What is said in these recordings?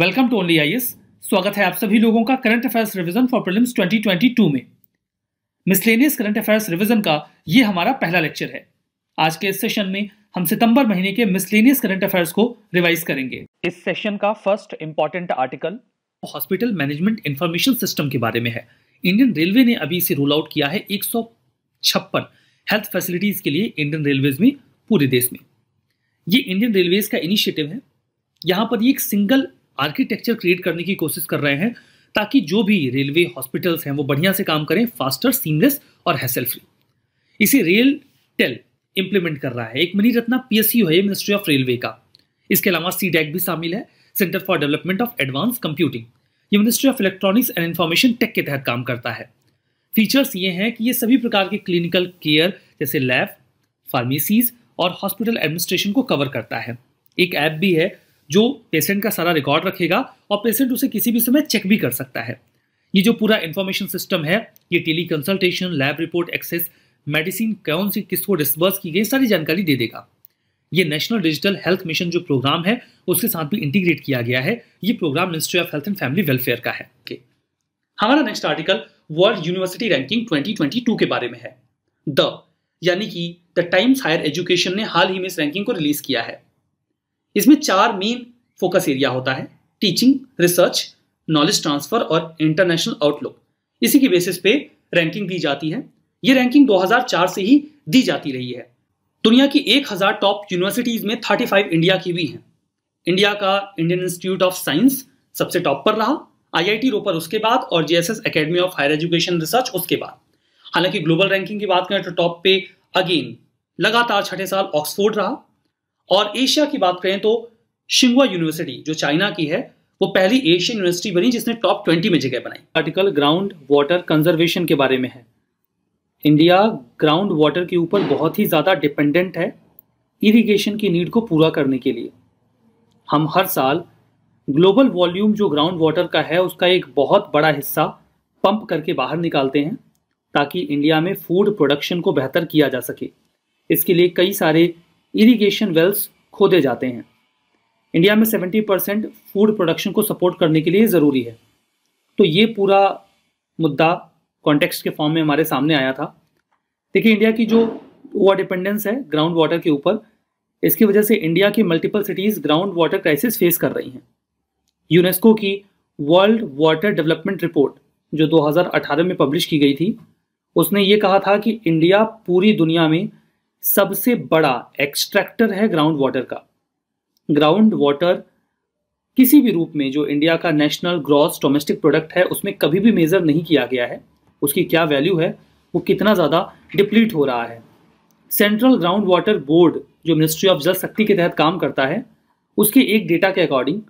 Welcome to only I स्वागत है आप सभी लोगों का current affairs revision for prelims 2022 में मिसलेनियस करंट अफेयर्स रिवीजन का ये हमारा पहला लेक्चर है आज के इस सेशन में हम सितंबर महीने के मिसलेनियस करंट अफेयर्स को रिवाइज करेंगे इस सेशन का first important article hospital management information system के बारे में है इंडियन रेलवे ने अभी इसे रोल आउट किया है एक हेल्थ फैसिलिटीज के लिए इंडियन रेलवेज में पूरे देश में ये इंडियन रेलवेज का इनिशिएटिव है यहाँ पर एक सिंगल आर्किटेक्चर क्रिएट करने की कोशिश कर रहे हैं ताकि जो भी रेलवे हॉस्पिटल्स हैं वो बढ़िया से काम करें फास्टर सीमलेस और हैसल फ्री इसे रेल टेल इंप्लीमेंट कर रहा है एक मनी रत्ना पी है मिनिस्ट्री ऑफ रेलवे का इसके अलावा सी भी शामिल है centre for development of advance computing ये ministry of electronics and information tech के तहत काम करता है फीचर्स ये हैं कि ये सभी प्रकार के क्लिनिकल केयर जैसे लैब फार्मेसीज और हॉस्पिटल एडमिनिस्ट्रेशन को कवर करता है एक ऐप भी है जो पेशेंट का सारा रिकॉर्ड रखेगा और पेशेंट उसे किसी भी समय चेक भी कर सकता है ये जो पूरा इन्फॉर्मेशन सिस्टम है ये tele consultation lab report access medicine कौन सी किसको डिस्बर्स की गई सारी जानकारी दे देगा ये नेशनल डिजिटल हेल्थ मिशन जो प्रोग्राम है उसके साथ भी इंटीग्रेट किया गया है ये programme ministry of health and family welfare का है हमारा next article world university ranking 2022 के बारे में है द यानी कि द टाइम्स हायर एजुकेशन ने हाल ही में इस रैंकिंग को रिलीज किया है इसमें चार मेन फोकस एरिया होता है टीचिंग रिसर्च नॉलेज ट्रांसफर और इंटरनेशनल आउटलुक इसी की बेसिस पे रैंकिंग दी जाती है ये रैंकिंग 2004 से ही दी जाती रही है दुनिया की 1000 टॉप यूनिवर्सिटीज में 35 इंडिया की भी हैं इंडिया का इंडियन इंस्टीट्यूट ऑफ साइंस सबसे टॉप पर रहा आईआईटी रोपर उसके बाद और JSS Academy of Higher Education Research उसके बाद हालांकि ग्लोबल रैंकिंग की बात करें तो टॉप पे अगेन लगातार छठे साल ऑक्सफोर्ड रहा और एशिया की बात करें तो शिंगवा यूनिवर्सिटी जो चाइना की है वो पहली एशियन यूनिवर्सिटी बनी जिसने टॉप ट्वेंटी में जगह बनाई आर्टिकल ग्राउंड वाटर कंजर्वेशन के बारे में है इंडिया ग्राउंड वाटर के ऊपर बहुत ही ज़्यादा डिपेंडेंट है इरिगेशन की नीड को पूरा करने के लिए हम हर साल ग्लोबल वॉल्यूम जो ग्राउंड वाटर का है उसका एक बहुत बड़ा हिस्सा पंप करके बाहर निकालते हैं ताकि इंडिया में फूड प्रोडक्शन को बेहतर किया जा सके इसके लिए कई सारे इरिगेशन वेल्स खोदे जाते हैं इंडिया में 70 परसेंट फूड प्रोडक्शन को सपोर्ट करने के लिए ज़रूरी है तो ये पूरा मुद्दा कॉन्टेक्स्ट के फॉर्म में हमारे सामने आया था देखिए इंडिया की जो ओवर डिपेंडेंस है ग्राउंड वाटर के ऊपर इसकी वजह से इंडिया की multiple cities ground water crisis face कर रही हैं यूनेस्को की वर्ल्ड वाटर डेवलपमेंट रिपोर्ट जो 2018 में पब्लिश की गई थी उसने ये कहा था कि इंडिया पूरी दुनिया में सबसे बड़ा एक्सट्रैक्टर है ग्राउंड वाटर का ग्राउंड वाटर किसी भी रूप में जो इंडिया का नेशनल ग्रॉस डोमेस्टिक प्रोडक्ट है उसमें कभी भी मेज़र नहीं किया गया है उसकी क्या वैल्यू है वो कितना ज़्यादा डिप्लीट हो रहा है सेंट्रल ग्राउंड वाटर बोर्ड जो मिनिस्ट्री ऑफ जल शक्ति के तहत काम करता है उसके एक डेटा के अकॉर्डिंग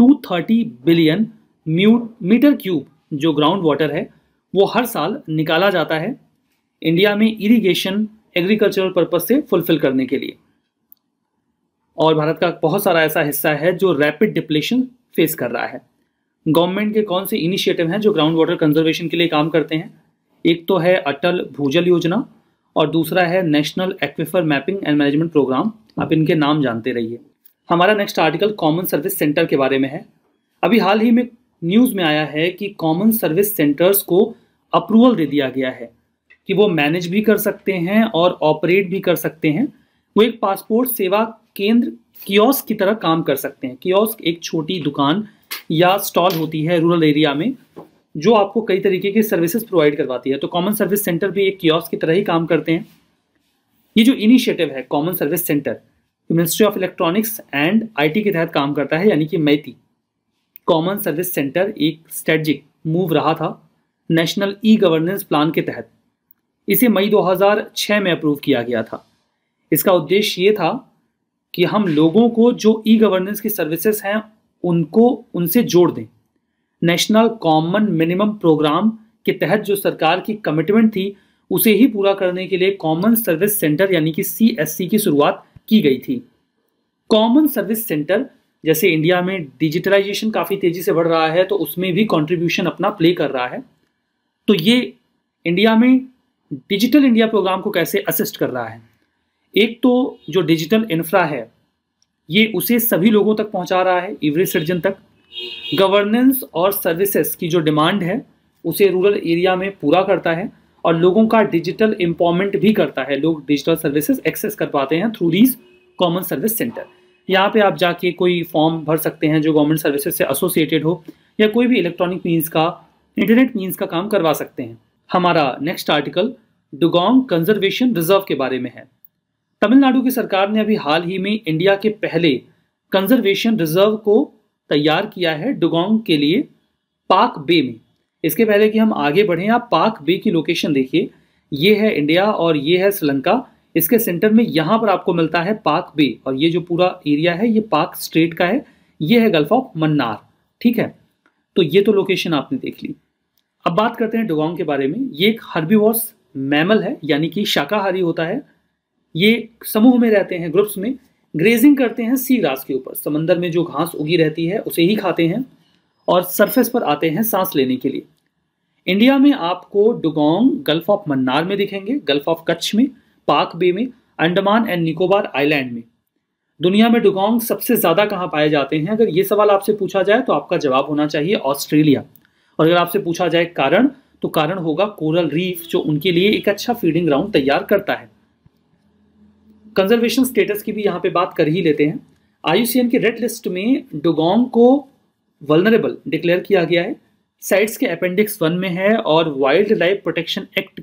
230 बिलियन मीटर क्यूब जो ग्राउंड वाटर है वो हर साल निकाला जाता है इंडिया में इरीगेशन एग्रीकल्चरल पर्पज से फुलफिल करने के लिए और भारत का बहुत सारा ऐसा हिस्सा है जो रैपिड डिप्लेशन फेस कर रहा है गवर्नमेंट के कौन से इनिशिएटिव हैं जो ग्राउंड वाटर कंजर्वेशन के लिए काम करते हैं एक तो है अटल भूजल योजना और दूसरा है national aquifer mapping and management programme आप इनके नाम जानते रहिए हमारा next article common service centre के बारे में है अभी हाल ही में न्यूज़ में आया है कि कॉमन सर्विस सेंटर्स को अप्रूवल दे दिया गया है कि वो मैनेज भी कर सकते हैं और ऑपरेट भी कर सकते हैं वो एक पासपोर्ट सेवा केंद्र कियोस्क की तरह काम कर सकते हैं कियोस्क एक छोटी दुकान या स्टॉल होती है रूरल एरिया में जो आपको कई तरीके की सर्विसेज प्रोवाइड करवाती है तो कॉमन सर्विस सेंटर भी एक कियोस्क की तरह ही काम करते हैं ये जो इनिशिएटिव है common service centre ministry of electronics and I के तहत काम करता है यानी कि मैती कॉमन सर्विस सेंटर एक स्ट्रेटजिक मूव रहा था नेशनल ई गवर्नेंस प्लान के तहत इसे मई 2006 में अप्रूव किया गया था इसका उद्देश्य ये था कि हम लोगों को जो ई गवर्नेंस की सर्विसेज हैं उनको उनसे जोड़ दें नेशनल कॉमन मिनिमम प्रोग्राम के तहत जो सरकार की कमिटमेंट थी उसे ही पूरा करने के लिए कॉमन सर्विस सेंटर यानी कि सी की शुरुआत की गई थी कॉमन सर्विस सेंटर जैसे इंडिया में डिजिटलाइजेशन काफ़ी तेज़ी से बढ़ रहा है तो उसमें भी कंट्रीब्यूशन अपना प्ले कर रहा है तो ये इंडिया में डिजिटल इंडिया प्रोग्राम को कैसे असिस्ट कर रहा है एक तो जो डिजिटल इंफ्रा है ये उसे सभी लोगों तक पहुंचा रहा है एवरी सिटीजन तक गवर्नेंस और सर्विसेज की जो डिमांड है उसे रूरल एरिया में पूरा करता है और लोगों का डिजिटल इंपॉर्मेंट भी करता है लोग डिजिटल सर्विसेज एक्सेस कर पाते हैं through these common service centre यहाँ पे आप जाके कोई फॉर्म भर सकते हैं जो गवर्नमेंट सर्विसेज से एसोसिएटेड हो या कोई भी इलेक्ट्रॉनिक मीन्स का इंटरनेट मीन्स का काम करवा सकते हैं हमारा next article dugong conservation reserve के बारे में है तमिलनाडु की सरकार ने अभी हाल ही में इंडिया के पहले कंजर्वेशन रिजर्व को तैयार किया है डुगोंग के लिए पाक बे में इसके पहले कि हम आगे बढ़ें आप पाक बे की लोकेशन देखिए ये है इंडिया और ये है श्रीलंका इसके सेंटर में यहाँ पर आपको मिलता है पाक बे और ये जो पूरा एरिया है ये पाक स्ट्रेट का है ये है गल्फ ऑफ मन्नार ठीक है तो ये तो लोकेशन आपने देख ली अब बात करते हैं डोगोंग के बारे में ये एक हर्बीवॉर्स मैमल है यानी कि शाकाहारी होता है ये समूह में रहते हैं ग्रुप्स में ग्रेजिंग करते हैं सी ग्रास के ऊपर समंदर में जो घास उगी रहती है उसे ही खाते हैं और सरफेस पर आते हैं सांस लेने के लिए इंडिया में आपको डुगोंग गल्फ ऑफ मन्नार में दिखेंगे गल्फ ऑफ कच्छ में पाक बे में अंडमान एंड निकोबार आइलैंड में दुनिया में डुगोंग सबसे ज़्यादा कहाँ पाए जाते हैं अगर ये सवाल आपसे पूछा जाए तो आपका जवाब होना चाहिए ऑस्ट्रेलिया और अगर आपसे पूछा जाए कारण तो कारण होगा कोरल रीफ जो उनके लिए एक अच्छा फीडिंग ग्राउंड तैयार करता है कंजर्वेशन स्टेटस की भी यहाँ पे बात कर ही लेते हैं आयुसीएन की रेड लिस्ट में डोगोंग को वलनरेबल डिक्लेयर किया गया है साइट्स के अपेंडिक्स वन में है और वाइल्ड लाइफ प्रोटेक्शन एक्ट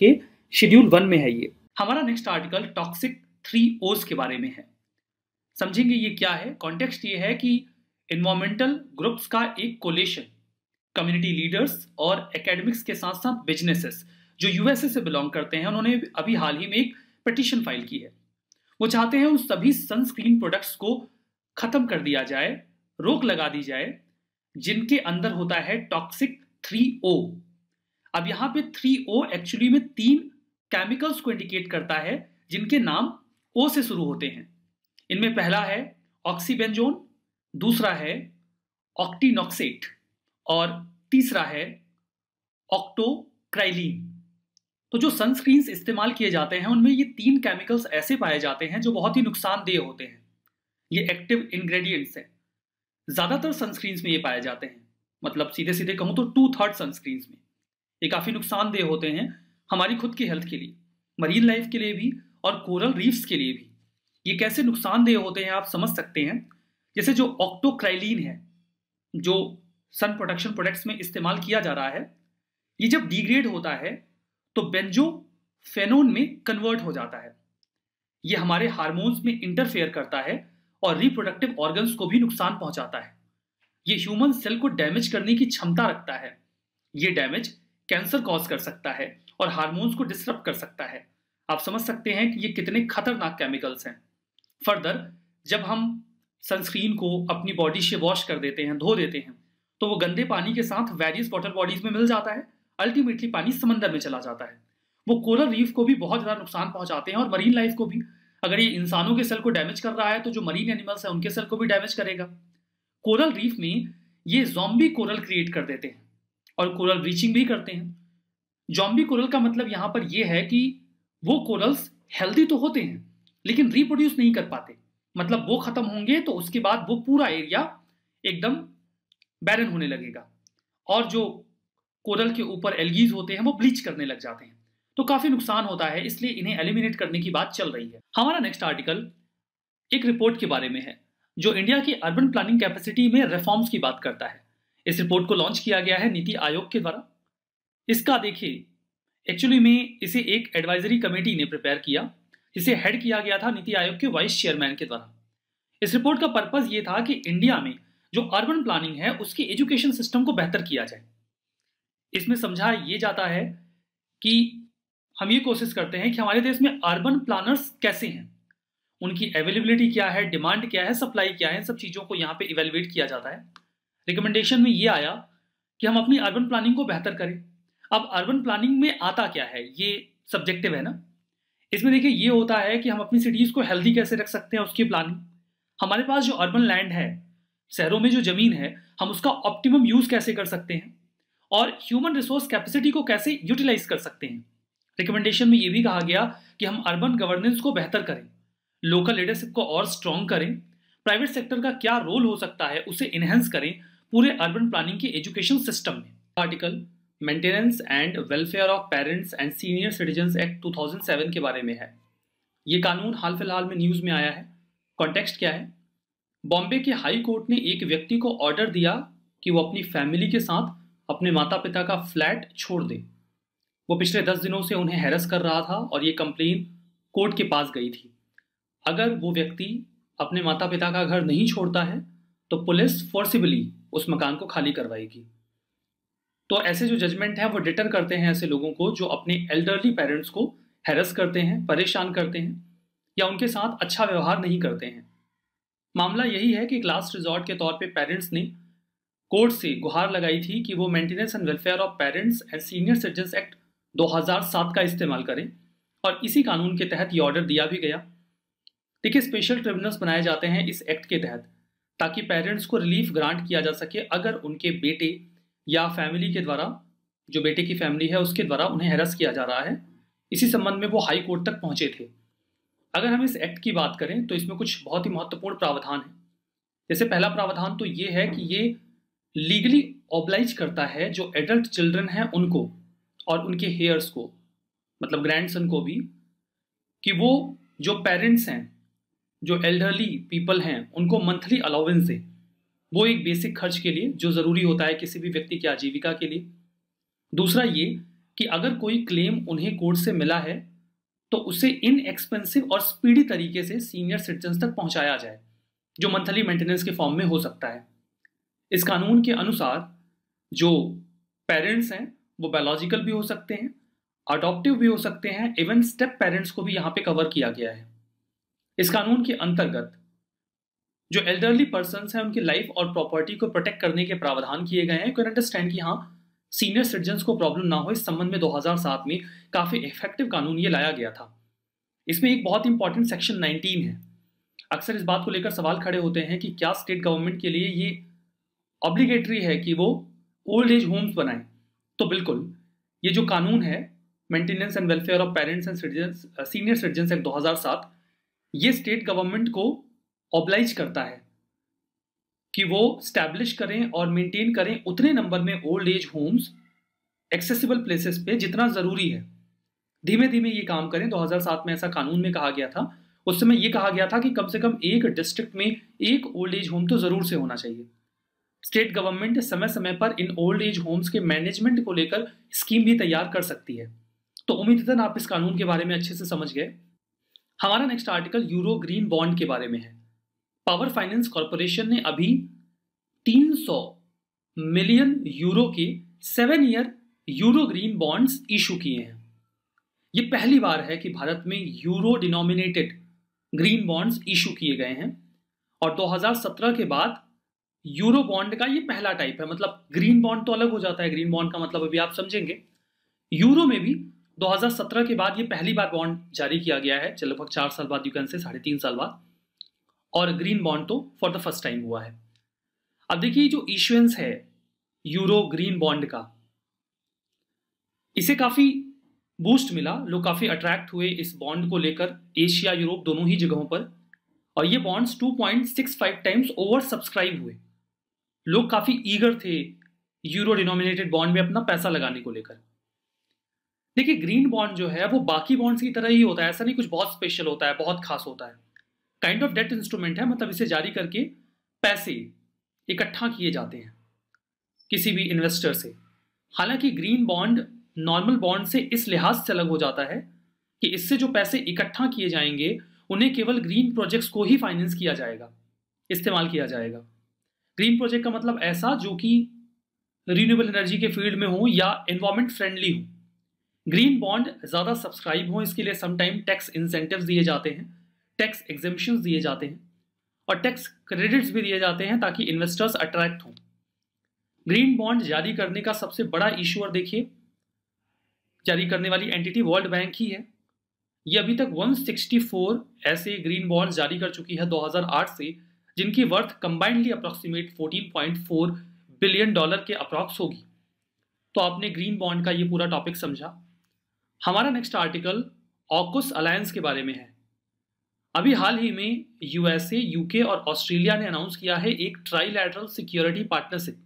के शेड्यूल वन में है ये हमारा नेक्स्ट आर्टिकल टॉक्सिक थ्री ओज के बारे में है समझेंगे ये क्या है कॉन्टेक्स्ट ये है कि इन्वायरमेंटल ग्रुप्स का एक कोलेशन कम्युनिटी लीडर्स और एकेडमिक्स के साथ साथ बिजनेसेस जो यूएसए से बिलोंग करते हैं उन्होंने अभी हाल ही में एक पटिशन फाइल की है वो चाहते हैं उन सभी सनस्क्रीन प्रोडक्ट्स को खत्म कर दिया जाए रोक लगा दी जाए जिनके अंदर होता है टॉक्सिक थ्री ओ अब यहाँ पे थ्री ओ एक्चुअली में तीन केमिकल्स को इंडिकेट करता है जिनके नाम ओ से शुरू होते हैं इनमें पहला है ऑक्सीबेंजोन दूसरा है ऑक्टीनॉक्सेट और तीसरा है ऑक्टोक्राइलिन तो जो सनस्क्रीन्स इस्तेमाल किए जाते हैं उनमें ये तीन केमिकल्स ऐसे पाए जाते हैं जो बहुत ही नुकसानदेह होते हैं ये एक्टिव इंग्रेडिएंट्स हैं ज़्यादातर सनस्क्रीन्स में ये पाए जाते हैं मतलब सीधे सीधे कहूँ तो टू थर्ड सनस्क्रीन्स में ये काफ़ी नुकसानदेह होते हैं हमारी खुद की हेल्थ के लिए मरीन लाइफ के लिए भी और कोरल रीफ्स के लिए भी ये कैसे नुकसानदेह होते हैं आप समझ सकते हैं जैसे जो ऑक्टोक्राइलिन है जो सन प्रोटेक्शन प्रोडक्ट्स में इस्तेमाल किया जा रहा है ये जब डिग्रेड होता है तो बेंजो फेनोन में कन्वर्ट हो जाता है ये हमारे हार्मोन्स में इंटरफेयर करता है और रिप्रोडक्टिव ऑर्गन्स को भी नुकसान पहुंचाता है ये ह्यूमन सेल को डैमेज करने की क्षमता रखता है ये डैमेज कैंसर कॉज कर सकता है और हार्मोन्स को डिस्टर्ब कर सकता है आप समझ सकते हैं कि ये कितने खतरनाक केमिकल्स हैं फर्दर जब हम सनस्क्रीन को अपनी बॉडी से वॉश कर देते हैं धो देते हैं तो वो गंदे पानी के साथ वेरियस वाटर बॉडीज में मिल जाता है अल्टीमेटली पानी समंदर में चला जाता है वो कोरल रीफ को भी बहुत ज़्यादा नुकसान पहुंचाते हैं और मरीन लाइफ को भी अगर ये इंसानों के सेल को डैमेज कर रहा है तो जो मरीन एनिमल्स हैं उनके सेल को भी डैमेज करेगा कोरल रीफ में ये जॉम्बी कोरल क्रिएट कर देते हैं और कोरल ब्रीचिंग भी करते हैं जॉम्बी कोरल का मतलब यहाँ पर यह है कि वो कोरल्स हेल्दी तो होते हैं लेकिन रिप्रोड्यूस नहीं कर पाते मतलब वो खत्म होंगे तो उसके बाद वो पूरा एरिया एकदम बैरन होने लगेगा और जो कोरल के ऊपर एलगीज होते हैं वो ब्लीच करने लग जाते हैं तो काफी नुकसान होता है इसलिए इन्हें एलिमिनेट करने की बात चल रही है हमारा नेक्स्ट आर्टिकल एक रिपोर्ट के बारे में है जो इंडिया की अर्बन प्लानिंग कैपेसिटी में रिफॉर्म्स की बात करता है इस रिपोर्ट को लॉन्च किया गया है नीति आयोग के द्वारा इसका देखिए एक्चुअली में इसे एक एडवाइजरी कमेटी ने प्रिपेयर किया जिसे हेड किया गया था नीति आयोग के वाइस चेयरमैन के द्वारा इस रिपोर्ट का पर्पज ये था कि इंडिया में जो अर्बन प्लानिंग है उसकी एजुकेशन सिस्टम को बेहतर किया जाए इसमें समझा ये जाता है कि हम ये कोशिश करते हैं कि हमारे देश में अर्बन प्लानर्स कैसे हैं उनकी अवेलेबिलिटी क्या है डिमांड क्या है सप्लाई क्या है सब चीज़ों को यहाँ पे इवेलुएट किया जाता है रिकमेंडेशन में ये आया कि हम अपनी अर्बन प्लानिंग को बेहतर करें अब अर्बन प्लानिंग में आता क्या है ये सब्जेक्टिव है ना इसमें देखिए ये होता है कि हम अपनी सिटीज़ को हेल्दी कैसे रख सकते हैं उसकी प्लानिंग हमारे पास जो अर्बन लैंड है शहरों में जो ज़मीन है हम उसका ऑप्टिमम यूज़ कैसे कर सकते हैं और ह्यूमन रिसोर्स कैपेसिटी को कैसे यूटिलाइज कर सकते हैं रिकमेंडेशन में ये भी कहा गया कि हम अर्बन गवर्नेंस को बेहतर करें लोकल लीडरशिप को और स्ट्रॉन्ग करें प्राइवेट सेक्टर का क्या रोल हो सकता है उसे इनहेंस करें पूरे अर्बन प्लानिंग के एजुकेशन सिस्टम में article maintenance and welfare of parents and senior citizens act 2007 के बारे में है ये कानून हाल फिलहाल में न्यूज़ में आया है कॉन्टेक्स्ट क्या है बॉम्बे के हाई कोर्ट ने एक व्यक्ति को ऑर्डर दिया कि वो अपनी फैमिली के साथ अपने माता पिता का फ्लैट छोड़ दे वो पिछले दस दिनों से उन्हें हैरस कर रहा था और ये कंप्लेन कोर्ट के पास गई थी अगर वो व्यक्ति अपने माता पिता का घर नहीं छोड़ता है तो पुलिस फोर्सिबली उस मकान को खाली करवाएगी तो ऐसे जो जजमेंट हैं वो डिटर करते हैं ऐसे लोगों को जो अपने एल्डरली पेरेंट्स को हैरस करते हैं परेशान करते हैं या उनके साथ अच्छा व्यवहार नहीं करते हैं मामला यही है कि एक लास्ट रिजॉर्ट के तौर पे पेरेंट्स ने कोर्ट से गुहार लगाई थी कि वो maintenance and welfare of parents and senior citizen act 2007 का इस्तेमाल करें और इसी कानून के तहत ये ऑर्डर दिया भी गया देखिए स्पेशल ट्रिब्यूनल्स बनाए जाते हैं इस एक्ट के तहत ताकि पेरेंट्स को रिलीफ ग्रांट किया जा सके अगर उनके बेटे या फैमिली के द्वारा जो बेटे की फैमिली है उसके द्वारा उन्हें हेरस किया जा रहा है इसी संबंध में वो हाई कोर्ट तक पहुंचे थे अगर हम इस एक्ट की बात करें तो इसमें कुछ बहुत ही महत्वपूर्ण प्रावधान है जैसे पहला प्रावधान तो ये है कि ये लीगली ऑब्लाइज करता है जो एडल्ट चिल्ड्रन हैं उनको और उनके हेयर्स को मतलब ग्रैंडसन को भी कि वो जो पेरेंट्स हैं जो एल्डरली पीपल हैं उनको मंथली अलाउवेंस दें वो एक बेसिक खर्च के लिए जो ज़रूरी होता है किसी भी व्यक्ति की आजीविका के लिए दूसरा ये कि अगर कोई क्लेम उन्हें कोर्ट से मिला है तो उसे इन एक्सपेंसिव और स्पीडी तरीके से सीनियर सिटीजन तक पहुंचाया जाए जो मंथली मेंटेनेंस के फॉर्म में हो सकता है इस कानून के अनुसार जो पेरेंट्स हैं वो बायोलॉजिकल भी हो सकते हैं अडॉप्टिव भी हो सकते हैं इवन स्टेप पेरेंट्स को भी यहाँ पे कवर किया गया है इस कानून के अंतर्गत जो एल्डरली पर्सन हैं उनकी लाइफ और प्रॉपर्टी को प्रोटेक्ट करने के प्रावधान किए गए हैं यू कैन अंडरस्टैंड कि हाँ सीनियर सिटीजन को प्रॉब्लम ना हो इस संबंध में 2007 में काफ़ी इफेक्टिव कानून ये लाया गया था इसमें एक बहुत इंपॉर्टेंट सेक्शन 19 है अक्सर इस बात को लेकर सवाल खड़े होते हैं कि क्या स्टेट गवर्नमेंट के लिए ये ऑब्लिगेटरी है कि वो ओल्ड एज होम्स बनाएं तो बिल्कुल ये जो कानून है maintenance and welfare of parents and citizen senior citizen act 2007 ये स्टेट गवर्नमेंट को ऑब्लाइज करता है कि वो स्टैब्लिश करें और मेंटेन करें उतने नंबर में old age homes accessible places पे जितना ज़रूरी है धीमे धीमे ये काम करें 2007 में ऐसा कानून में कहा गया था उस समय ये कहा गया था कि कम से कम एक डिस्ट्रिक्ट में एक ओल्ड एज होम तो ज़रूर से होना चाहिए स्टेट गवर्नमेंट समय समय पर इन ओल्ड एज होम्स के मैनेजमेंट को लेकर स्कीम भी तैयार कर सकती है तो उम्मीदन आप इस कानून के बारे में अच्छे से समझ गए हमारा next article euro green bond के बारे में है पावर फाइनेंस कॉरपोरेशन ने अभी 300 मिलियन यूरो के seven year euro green bonds issue किए हैं यह पहली बार है कि भारत में euro denominated green bonds issue किए गए हैं और 2017 के बाद यूरो बॉन्ड का यह पहला टाइप है मतलब ग्रीन बॉन्ड तो अलग हो जाता है ग्रीन बॉन्ड का मतलब अभी आप समझेंगे यूरो में भी 2017 के बाद यह पहली बार बॉन्ड जारी किया गया है लगभग चार साल बाद यू कैन से साढ़े तीन साल बाद और ग्रीन बॉन्ड तो फॉर द फर्स्ट टाइम हुआ है अब देखिए जो इशुएंस है यूरो ग्रीन बॉन्ड का इसे काफी बूस्ट मिला लोग काफी अट्रैक्ट हुए इस बॉन्ड को लेकर एशिया यूरोप दोनों ही जगहों पर और ये बॉन्ड्स 2.65 टाइम्स ओवर सब्सक्राइब हुए लोग काफी ईगर थे यूरो डिनोमिनेटेड बॉन्ड में अपना पैसा लगाने को लेकर देखिए ग्रीन बॉन्ड जो है वो बाकी बॉन्ड्स की तरह ही होता है ऐसा नहीं कुछ बहुत स्पेशल होता है बहुत खास होता है काइंड ऑफ डेट इंस्ट्रूमेंट है मतलब इसे जारी करके पैसे इकट्ठा किए जाते हैं किसी भी इन्वेस्टर से हालांकि ग्रीन बॉन्ड नॉर्मल बॉन्ड से इस लिहाज से अलग हो जाता है कि इससे जो पैसे इकट्ठा किए जाएंगे उन्हें केवल ग्रीन प्रोजेक्ट्स को ही फाइनेंस किया जाएगा इस्तेमाल किया जाएगा ग्रीन प्रोजेक्ट का मतलब ऐसा जो कि रीन्यूएबल एनर्जी के फील्ड में हो या एनवायरमेंट फ्रेंडली हो ग्रीन बॉन्ड ज़्यादा सब्सक्राइब हो इसके लिए समटाइम टैक्स इंसेंटिव दिए जाते हैं टैक्स एग्जामेशन दिए जाते हैं और टैक्स क्रेडिट्स भी दिए जाते हैं ताकि इन्वेस्टर्स अट्रैक्ट हों ग्रीन बॉन्ड जारी करने का सबसे बड़ा और देखिए जारी करने वाली एंटिटी वर्ल्ड बैंक ही है ये अभी तक 164 ऐसे ग्रीन बॉन्ड जारी कर चुकी है 2008 से जिनकी worth combinedly approximate 14.4 billion dollar के अप्रॉक्स होगी तो आपने ग्रीन बॉन्ड का ये पूरा टॉपिक समझा हमारा नेक्स्ट आर्टिकल ऑकुस अलायंस के बारे में है अभी हाल ही में यूएसए यूके और ऑस्ट्रेलिया ने अनाउंस किया है एक ट्राइलैटरल सिक्योरिटी पार्टनरशिप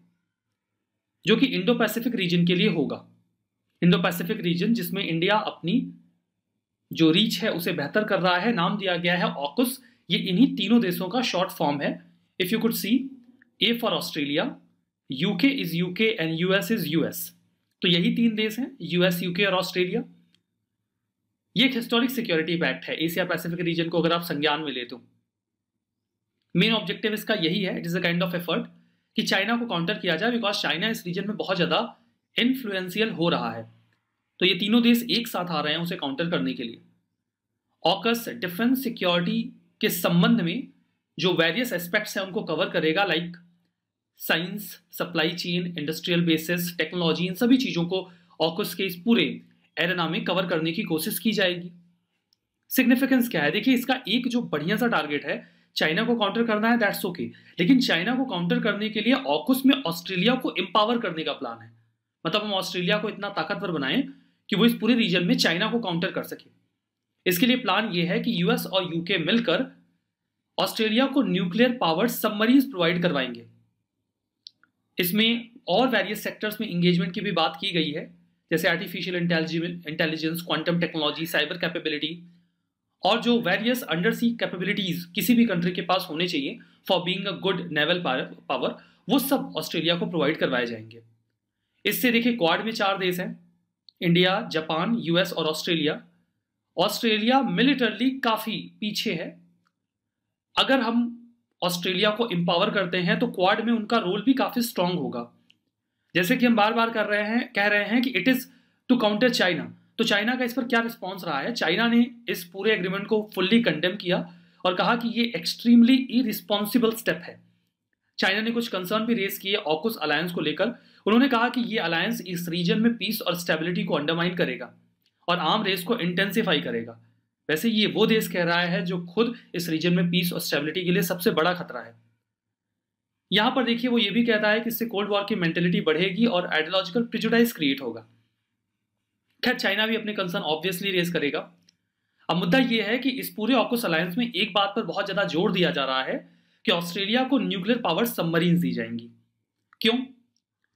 जो कि इंडो पैसिफिक रीजन के लिए होगा इंडो पैसिफिक रीजन जिसमें इंडिया अपनी जो रीच है उसे बेहतर कर रहा है नाम दिया गया है ऑकुस ये इन्हीं तीनों देशों का शॉर्ट फॉर्म है if you could see A for Australia UK is UK and US is US तो यही तीन देश हैं यूएस यूके और ऑस्ट्रेलिया ये एक हिस्टोरिक सिक्योरिटी पैक्ट है एशिया पैसिफिक रीजन को अगर आप संज्ञान में ले तो मेन ऑब्जेक्टिव इसका यही है it is a kind of effort कि चाइना को काउंटर किया जाए बिकॉज चाइना इस रीजन में बहुत ज़्यादा इन्फ्लुएंशियल हो रहा है तो ये तीनों देश एक साथ आ रहे हैं उसे काउंटर करने के लिए ऑकस डिफेंस सिक्योरिटी के संबंध में जो वेरियस एस्पेक्ट्स हैं उनको कवर करेगा like science supply chain industrial basis technology इन सभी चीज़ों को ऑकस के इस पूरे एरना में कवर करने की कोशिश की जाएगी सिग्निफिकेंस क्या है देखिए इसका एक जो बढ़िया सा टारगेट है चाइना को काउंटर करना है दैट्स ओके okay. लेकिन चाइना को काउंटर करने के लिए ऑकुस में ऑस्ट्रेलिया को एम्पावर करने का प्लान है मतलब हम ऑस्ट्रेलिया को इतना ताकतवर बनाएं कि वो इस पूरे रीजन में चाइना को काउंटर कर सके इसके लिए प्लान ये है कि यूएस और यूके मिलकर ऑस्ट्रेलिया को न्यूक्लियर पावर सबमरीन प्रोवाइड करवाएंगे इसमें और वेरियस सेक्टर्स में इंगेजमेंट की भी बात की गई है जैसे artificial intelligence quantum technology cyber capability और जो वेरियस अंडरसी कैपेबिलिटीज किसी भी कंट्री के पास होने चाहिए for being a good naval power वो सब ऑस्ट्रेलिया को प्रोवाइड करवाए जाएंगे इससे देखिए क्वाड में चार देश हैं इंडिया जापान यूएस और ऑस्ट्रेलिया ऑस्ट्रेलिया मिलिटरली काफी पीछे है अगर हम ऑस्ट्रेलिया को एम्पावर करते हैं तो क्वाड में उनका रोल भी काफी स्ट्रांग होगा जैसे कि हम बार बार कर रहे हैं कह रहे हैं कि it is to counter China तो चाइना का इस पर क्या रिस्पॉन्स रहा है चाइना ने इस पूरे एग्रीमेंट को फुल्ली कंडेम किया और कहा कि ये एक्सट्रीमली इरिस्पॉन्सिबल स्टेप है चाइना ने कुछ कंसर्न भी रेज किए ऑकुस अलायंस को लेकर उन्होंने कहा कि ये अलायंस इस रीजन में पीस और स्टेबिलिटी को अंडरमाइन करेगा और आम रेस को इंटेंसिफाई करेगा वैसे ये वो देश कह रहा है जो खुद इस रीजन में पीस और स्टेबिलिटी के लिए सबसे बड़ा खतरा है यहाँ पर देखिए वो ये भी कहता है कि इससे कोल्ड वॉर की मेंटेलिटी बढ़ेगी और आइडियोलॉजिकल प्रिजुडाइज क्रिएट होगा खैर चाइना भी अपने कंसर्न ऑब्वियसली रेज करेगा अब मुद्दा यह है कि इस पूरे ऑकोस अलायंस में एक बात पर बहुत ज़्यादा जोर दिया जा रहा है कि ऑस्ट्रेलिया को न्यूक्लियर पावर सबमरीन्स दी जाएंगी क्यों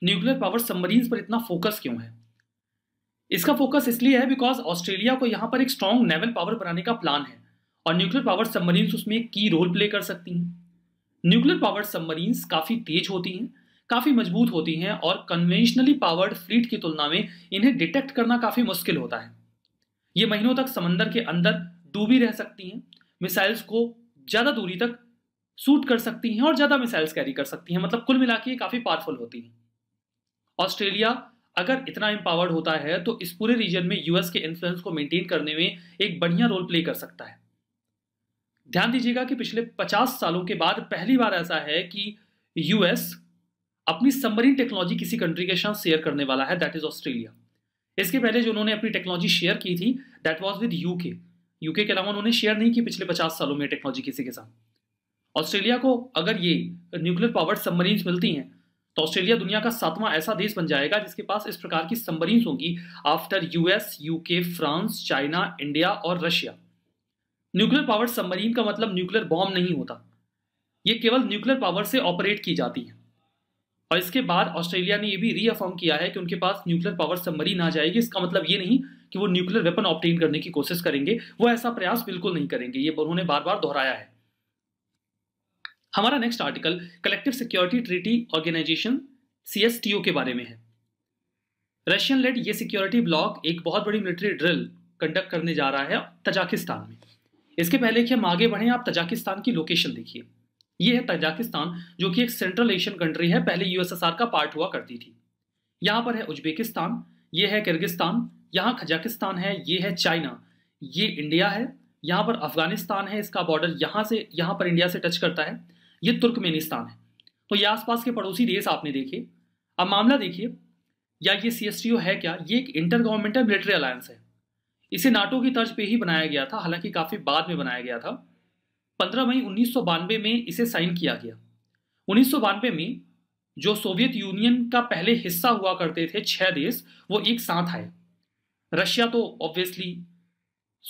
न्यूक्लियर पावर सबमरीन्स पर इतना फोकस क्यों है इसका फोकस इसलिए है बिकॉज ऑस्ट्रेलिया को यहां पर एक स्ट्रॉन्ग नेवल पावर बनाने का प्लान है और न्यूक्लियर पावर सबमरीन्स उसमें एक की रोल प्ले कर सकती हैं न्यूक्लियर पावर्ड सबमरीन्स काफ़ी तेज होती हैं काफ़ी मजबूत होती हैं और कन्वेंशनली पावर्ड फ्लीट की तुलना में इन्हें डिटेक्ट करना काफ़ी मुश्किल होता है ये महीनों तक समंदर के अंदर डूबी रह सकती हैं मिसाइल्स को ज़्यादा दूरी तक सूट कर सकती हैं और ज़्यादा मिसाइल्स कैरी कर सकती हैं मतलब कुल मिला के काफ़ी पावरफुल होती हैं ऑस्ट्रेलिया अगर इतना एम्पावर्ड होता है तो इस पूरे रीजन में यूएस के इन्फ्लुएंस को मेंटेन करने में एक बढ़िया रोल प्ले कर सकता है ध्यान दीजिएगा कि पिछले 50 सालों के बाद पहली बार ऐसा है कि यूएस अपनी सबमरीन टेक्नोलॉजी किसी कंट्री के साथ शेयर करने वाला है दैट इज ऑस्ट्रेलिया इसके पहले जो उन्होंने अपनी टेक्नोलॉजी शेयर की थी that was with UK UK के अलावा उन्होंने शेयर नहीं की पिछले पचास सालों में टेक्नोलॉजी किसी के साथ ऑस्ट्रेलिया को अगर ये न्यूक्लियर पावर्ड सबमरीन्स मिलती हैं तो ऑस्ट्रेलिया दुनिया का सातवां ऐसा देश बन जाएगा जिसके पास इस प्रकार की सबमरीन्स होंगी after US UK France China India और रशिया न्यूक्लियर पावर सबमरीन का मतलब न्यूक्लियर बॉम्ब नहीं होता ये केवल न्यूक्लियर पावर से ऑपरेट की जाती है और इसके बाद ऑस्ट्रेलिया ने यह भी रीअफर्म किया है कि उनके पास न्यूक्लियर पावर सबमरीन आ जाएगी इसका मतलब ये नहीं कि वो न्यूक्लियर वेपन ऑप्टेन करने की कोशिश करेंगे वो ऐसा प्रयास बिल्कुल नहीं करेंगे ये उन्होंने बार बार दोहराया है हमारा next article collective security treaty organization C के बारे में है रशियन लेड ये सिक्योरिटी ब्लॉक एक बहुत बड़ी मिलिट्री ड्रिल कंडक्ट करने जा रहा है तजाकिस्तान में इसके पहले कि हम आगे बढ़ें आप तजाकिस्तान की लोकेशन देखिए ये है तजाकिस्तान जो कि एक सेंट्रल एशियन कंट्री है पहले यूएसएसआर का पार्ट हुआ करती थी यहाँ पर है उज्बेकिस्तान ये है किर्गिस्तान यहाँ खजाकिस्तान है ये है चाइना ये इंडिया है यहाँ पर अफगानिस्तान है इसका बॉर्डर यहाँ से यहाँ पर इंडिया से टच करता है ये तुर्कमेनिस्तान है तो ये आसपास के पड़ोसी देश आपने देखे अब मामला देखिए या ये सी है क्या ये एक इंटर गवर्नमेंटल मिलिट्री अलायंस है इसे नाटो की तर्ज पे ही बनाया गया था हालांकि काफ़ी बाद में बनाया गया था 15 मई उन्नीस में इसे साइन किया गया उन्नीस में जो सोवियत यूनियन का पहले हिस्सा हुआ करते थे छह देश वो एक साथ आए रशिया तो ऑब्वियसली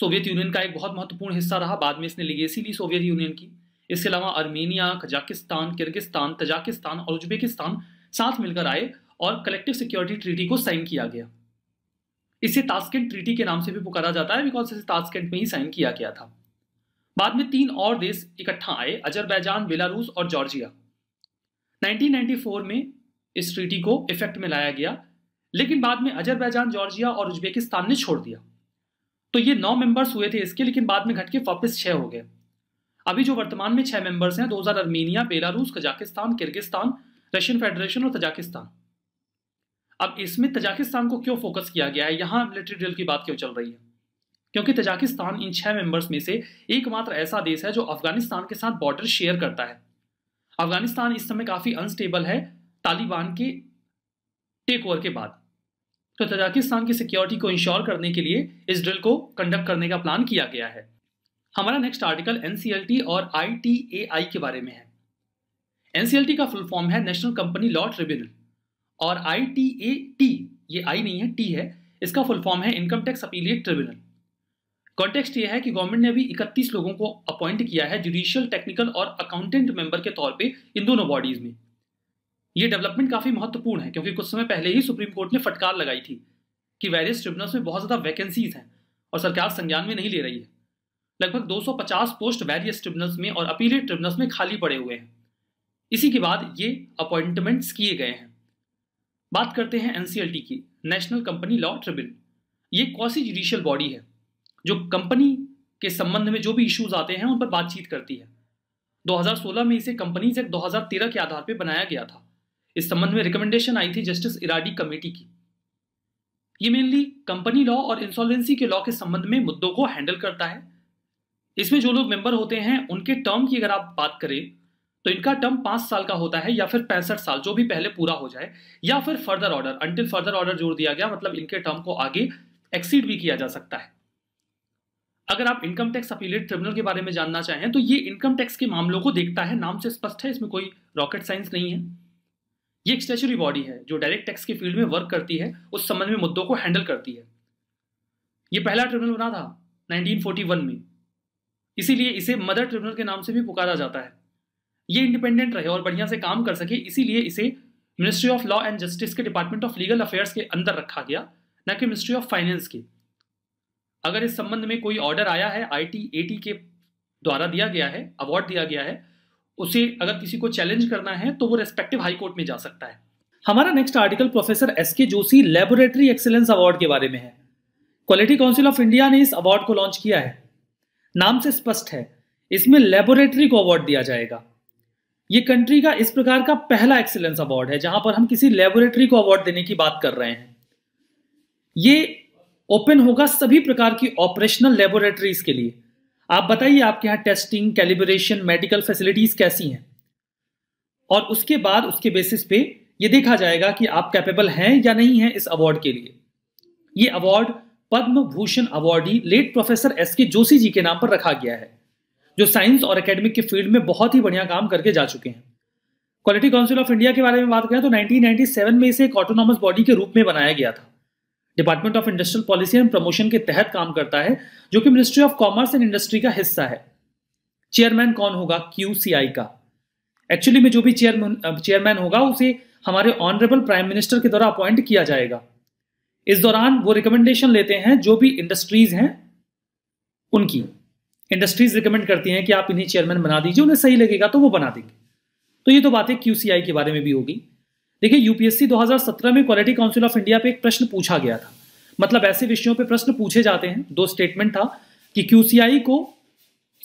सोवियत यूनियन का एक बहुत महत्वपूर्ण हिस्सा रहा बाद में इसने लिगेसी ली सोवियत यूनियन की इसके अलावा अर्मेनिया कजाकिस्तान किर्गिस्तान तजाकिस्तान और उज्बेकिस्तान साथ मिलकर आए और कलेक्टिव सिक्योरिटी ट्रीटी को साइन किया गया इसे तास्केंट ट्रीटी के नाम से भी पुकारा जाता है बिकॉज इसे तास्केंट में ही साइन किया गया था बाद में तीन और देश इकट्ठा आए अजरबैजान बेलारूस और जॉर्जिया 1994 में इस ट्रीटी को इफेक्ट में लाया गया लेकिन बाद में अजरबैजान जॉर्जिया और उज्बेकिस्तान ने छोड़ दिया तो ये नौ मेंबर्स हुए थे इसके लेकिन बाद में घट के वापस छह हो गए अभी जो वर्तमान में छह मेंबर्स हैं दो हज़ार Armenia Belarus Kazakhstan Kyrgyzstan Russian Federation और तजाकिस्तान अब इसमें तजाकिस्तान को क्यों फोकस किया गया है यहाँ मिलिट्री ड्रिल की बात क्यों चल रही है क्योंकि तजाकिस्तान इन छह मेंबर्स में से एकमात्र ऐसा देश है जो अफगानिस्तान के साथ बॉर्डर शेयर करता है अफगानिस्तान इस समय काफ़ी अनस्टेबल है तालिबान के टेक ओवर के बाद तो तजाकिस्तान की सिक्योरिटी को इंश्योर करने के लिए इस ड्रिल को कंडक्ट करने का प्लान किया गया है हमारा नेक्स्ट आर्टिकल एन और आई के बारे में है एन का फुल फॉर्म है नेशनल कंपनी लॉ ट्रिब्यूनल और आई टी ए टी ये आई नहीं है टी है इसका फुल फॉर्म है income tax appellate tribunal context ये है कि गवर्नमेंट ने अभी 31 लोगों को अपॉइंट किया है जुडिशियल टेक्निकल और अकाउंटेंट मेंबर के तौर पे इन दोनों बॉडीज में ये डेवलपमेंट काफी महत्वपूर्ण है क्योंकि कुछ समय पहले ही सुप्रीम कोर्ट ने फटकार लगाई थी कि वेरियस ट्रिब्यूनल्स में बहुत ज़्यादा वैकेंसीज हैं और सरकार संज्ञान में नहीं ले रही है लगभग 250 पोस्ट वेरियस ट्रिब्यूनल्स में और अपीलेट ट्रिब्यूनल्स में खाली पड़े हुए हैं इसी के बाद ये अपॉइंटमेंट्स किए गए हैं बात करते हैं एनसीएलटी की नेशनल कंपनी लॉ ट्रिब्यूनल ये कौसी जुडिशियल बॉडी है जो कंपनी के संबंध में जो भी इश्यूज आते हैं उन पर बातचीत करती है 2016 में इसे कंपनीज एक्ट 2013 के आधार पर बनाया गया था इस संबंध में रिकमेंडेशन आई थी जस्टिस इराडी कमेटी की ये मेनली कंपनी लॉ और इंसॉल्वेंसी के लॉ के संबंध में मुद्दों को हैंडल करता है इसमें जो लोग मेंबर होते हैं उनके टर्म की अगर आप बात करें तो इनका टर्म पांच साल का होता है या फिर पैंसठ साल जो भी पहले पूरा हो जाए या फिर further order until further order जोड़ दिया गया मतलब इनके टर्म को आगे एक्सीड भी किया जा सकता है अगर आप इनकम टैक्स अपीलेट ट्रिब्यूनल के बारे में जानना चाहें तो ये इनकम टैक्स के मामलों को देखता है नाम से स्पष्ट है इसमें कोई रॉकेट साइंस नहीं है ये एक स्टेचुरी बॉडी है जो डायरेक्ट टैक्स के फील्ड में वर्क करती है उस संबंध में मुद्दों को हैंडल करती है ये पहला ट्रिब्यूनल बना था 1941 में इसीलिए इसे मदर ट्रिब्यूनल के नाम से भी पुकारा जाता है ये इंडिपेंडेंट रहे और बढ़िया से काम कर सके इसीलिए इसे ministry of law and justice के डिपार्टमेंट ऑफ लीगल अफेयर्स के अंदर रखा गया ना कि मिनिस्ट्री ऑफ फाइनेंस के अगर इस संबंध में कोई ऑर्डर आया है आई टी के द्वारा दिया गया है अवार्ड दिया गया है उसे अगर किसी को चैलेंज करना है तो वो रेस्पेक्टिव हाई कोर्ट में जा सकता है हमारा next article professor S K Joshi laboratory excellence award के बारे में है क्वालिटी काउंसिल ऑफ इंडिया ने इस अवार्ड को लॉन्च किया है नाम से स्पष्ट है इसमें लेबोरेटरी को अवार्ड दिया जाएगा ये कंट्री का इस प्रकार का पहला एक्सीलेंस अवार्ड है जहां पर हम किसी लेबोरेटरी को अवार्ड देने की बात कर रहे हैं ये ओपन होगा सभी प्रकार की ऑपरेशनल लेबोरेटरीज के लिए आप बताइए आपके यहाँ टेस्टिंग कैलिब्रेशन मेडिकल फैसिलिटीज कैसी हैं और उसके बाद उसके बेसिस पे ये देखा जाएगा कि आप कैपेबल हैं या नहीं हैं इस अवार्ड के लिए ये award Padma Bhushan awardee late professor S K Joshi जी के नाम पर रखा गया है जो साइंस और एकेडमिक के फील्ड में बहुत ही बढ़िया काम करके जा चुके हैं क्वालिटी काउंसिल ऑफ इंडिया के बारे में बात करें तो 1997 में इसे एक ऑटोनॉमस बॉडी के रूप में बनाया गया था department of industrial policy and promotion के तहत काम करता है जो कि ministry of commerce and industry का हिस्सा है चेयरमैन कौन होगा क्यू का एक्चुअली में जो भी चेयरमैन चेयरमैन होगा उसे हमारे ऑनरेबल प्राइम मिनिस्टर के द्वारा अपॉइंट किया जाएगा इस दौरान वो रिकमेंडेशन लेते हैं जो भी इंडस्ट्रीज हैं उनकी इंडस्ट्रीज रिकमेंड करती हैं कि आप इन्हें चेयरमैन बना दीजिए उन्हें सही लगेगा तो वो बना देंगे तो ये तो बातें क्यूसीआई के बारे में भी होगी देखिए यूपीएससी 2017 में क्वालिटी काउंसिल ऑफ इंडिया पे एक प्रश्न पूछा गया था मतलब ऐसे विषयों पे प्रश्न पूछे जाते हैं दो स्टेटमेंट था कि क्यूसीआई को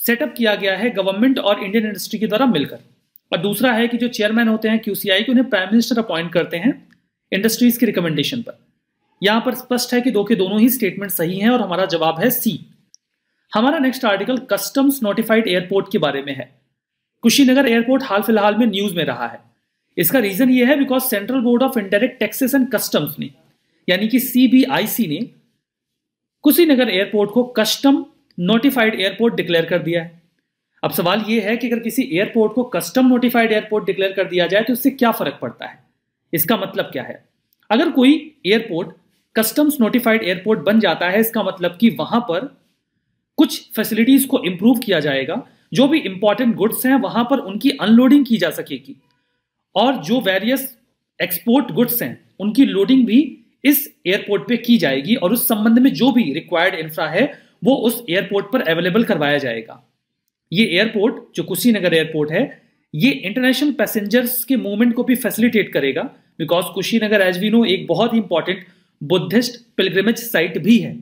सेटअप किया गया है गवर्नमेंट और इंडियन इंडस्ट्री के द्वारा मिलकर और दूसरा है कि जो चेयरमैन होते हैं क्यूसीआई के उन्हें प्राइम मिनिस्टर अपॉइंट करते हैं इंडस्ट्रीज की रिकमेंडेशन पर यहां पर स्पष्ट है कि दो के दोनों ही स्टेटमेंट सही हैं और हमारा जवाब है सी हमारा next article customs notified airport के बारे में है कुशीनगर एयरपोर्ट हाल फिलहाल में न्यूज में रहा है इसका रीजन ये है because central board of indirect taxes and customs ने यानी कि सीबीआईसी ने कुशीनगर एयरपोर्ट को कस्टम नोटिफाइड एयरपोर्ट डिक्लेयर कर दिया है अब सवाल यह है कि अगर किसी एयरपोर्ट को कस्टम नोटिफाइड एयरपोर्ट डिक्लेयर कर दिया जाए तो इससे क्या फर्क पड़ता है इसका मतलब क्या है अगर कोई एयरपोर्ट कस्टम्स नोटिफाइड एयरपोर्ट बन जाता है इसका मतलब कि वहां पर कुछ फैसिलिटीज को इंप्रूव किया जाएगा जो भी इंपॉर्टेंट गुड्स हैं वहां पर उनकी अनलोडिंग की जा सकेगी और जो वेरियस एक्सपोर्ट गुड्स हैं उनकी लोडिंग भी इस एयरपोर्ट पे की जाएगी और उस संबंध में जो भी रिक्वायर्ड इंफ्रा है वो उस एयरपोर्ट पर अवेलेबल करवाया जाएगा ये एयरपोर्ट जो कुशीनगर एयरपोर्ट है ये इंटरनेशनल पैसेंजर्स के मूवमेंट को भी फैसिलिटेट करेगा because Kushinagar as we know एक बहुत ही इंपॉर्टेंट बुद्धिस्ट पिलग्रमेज साइट भी है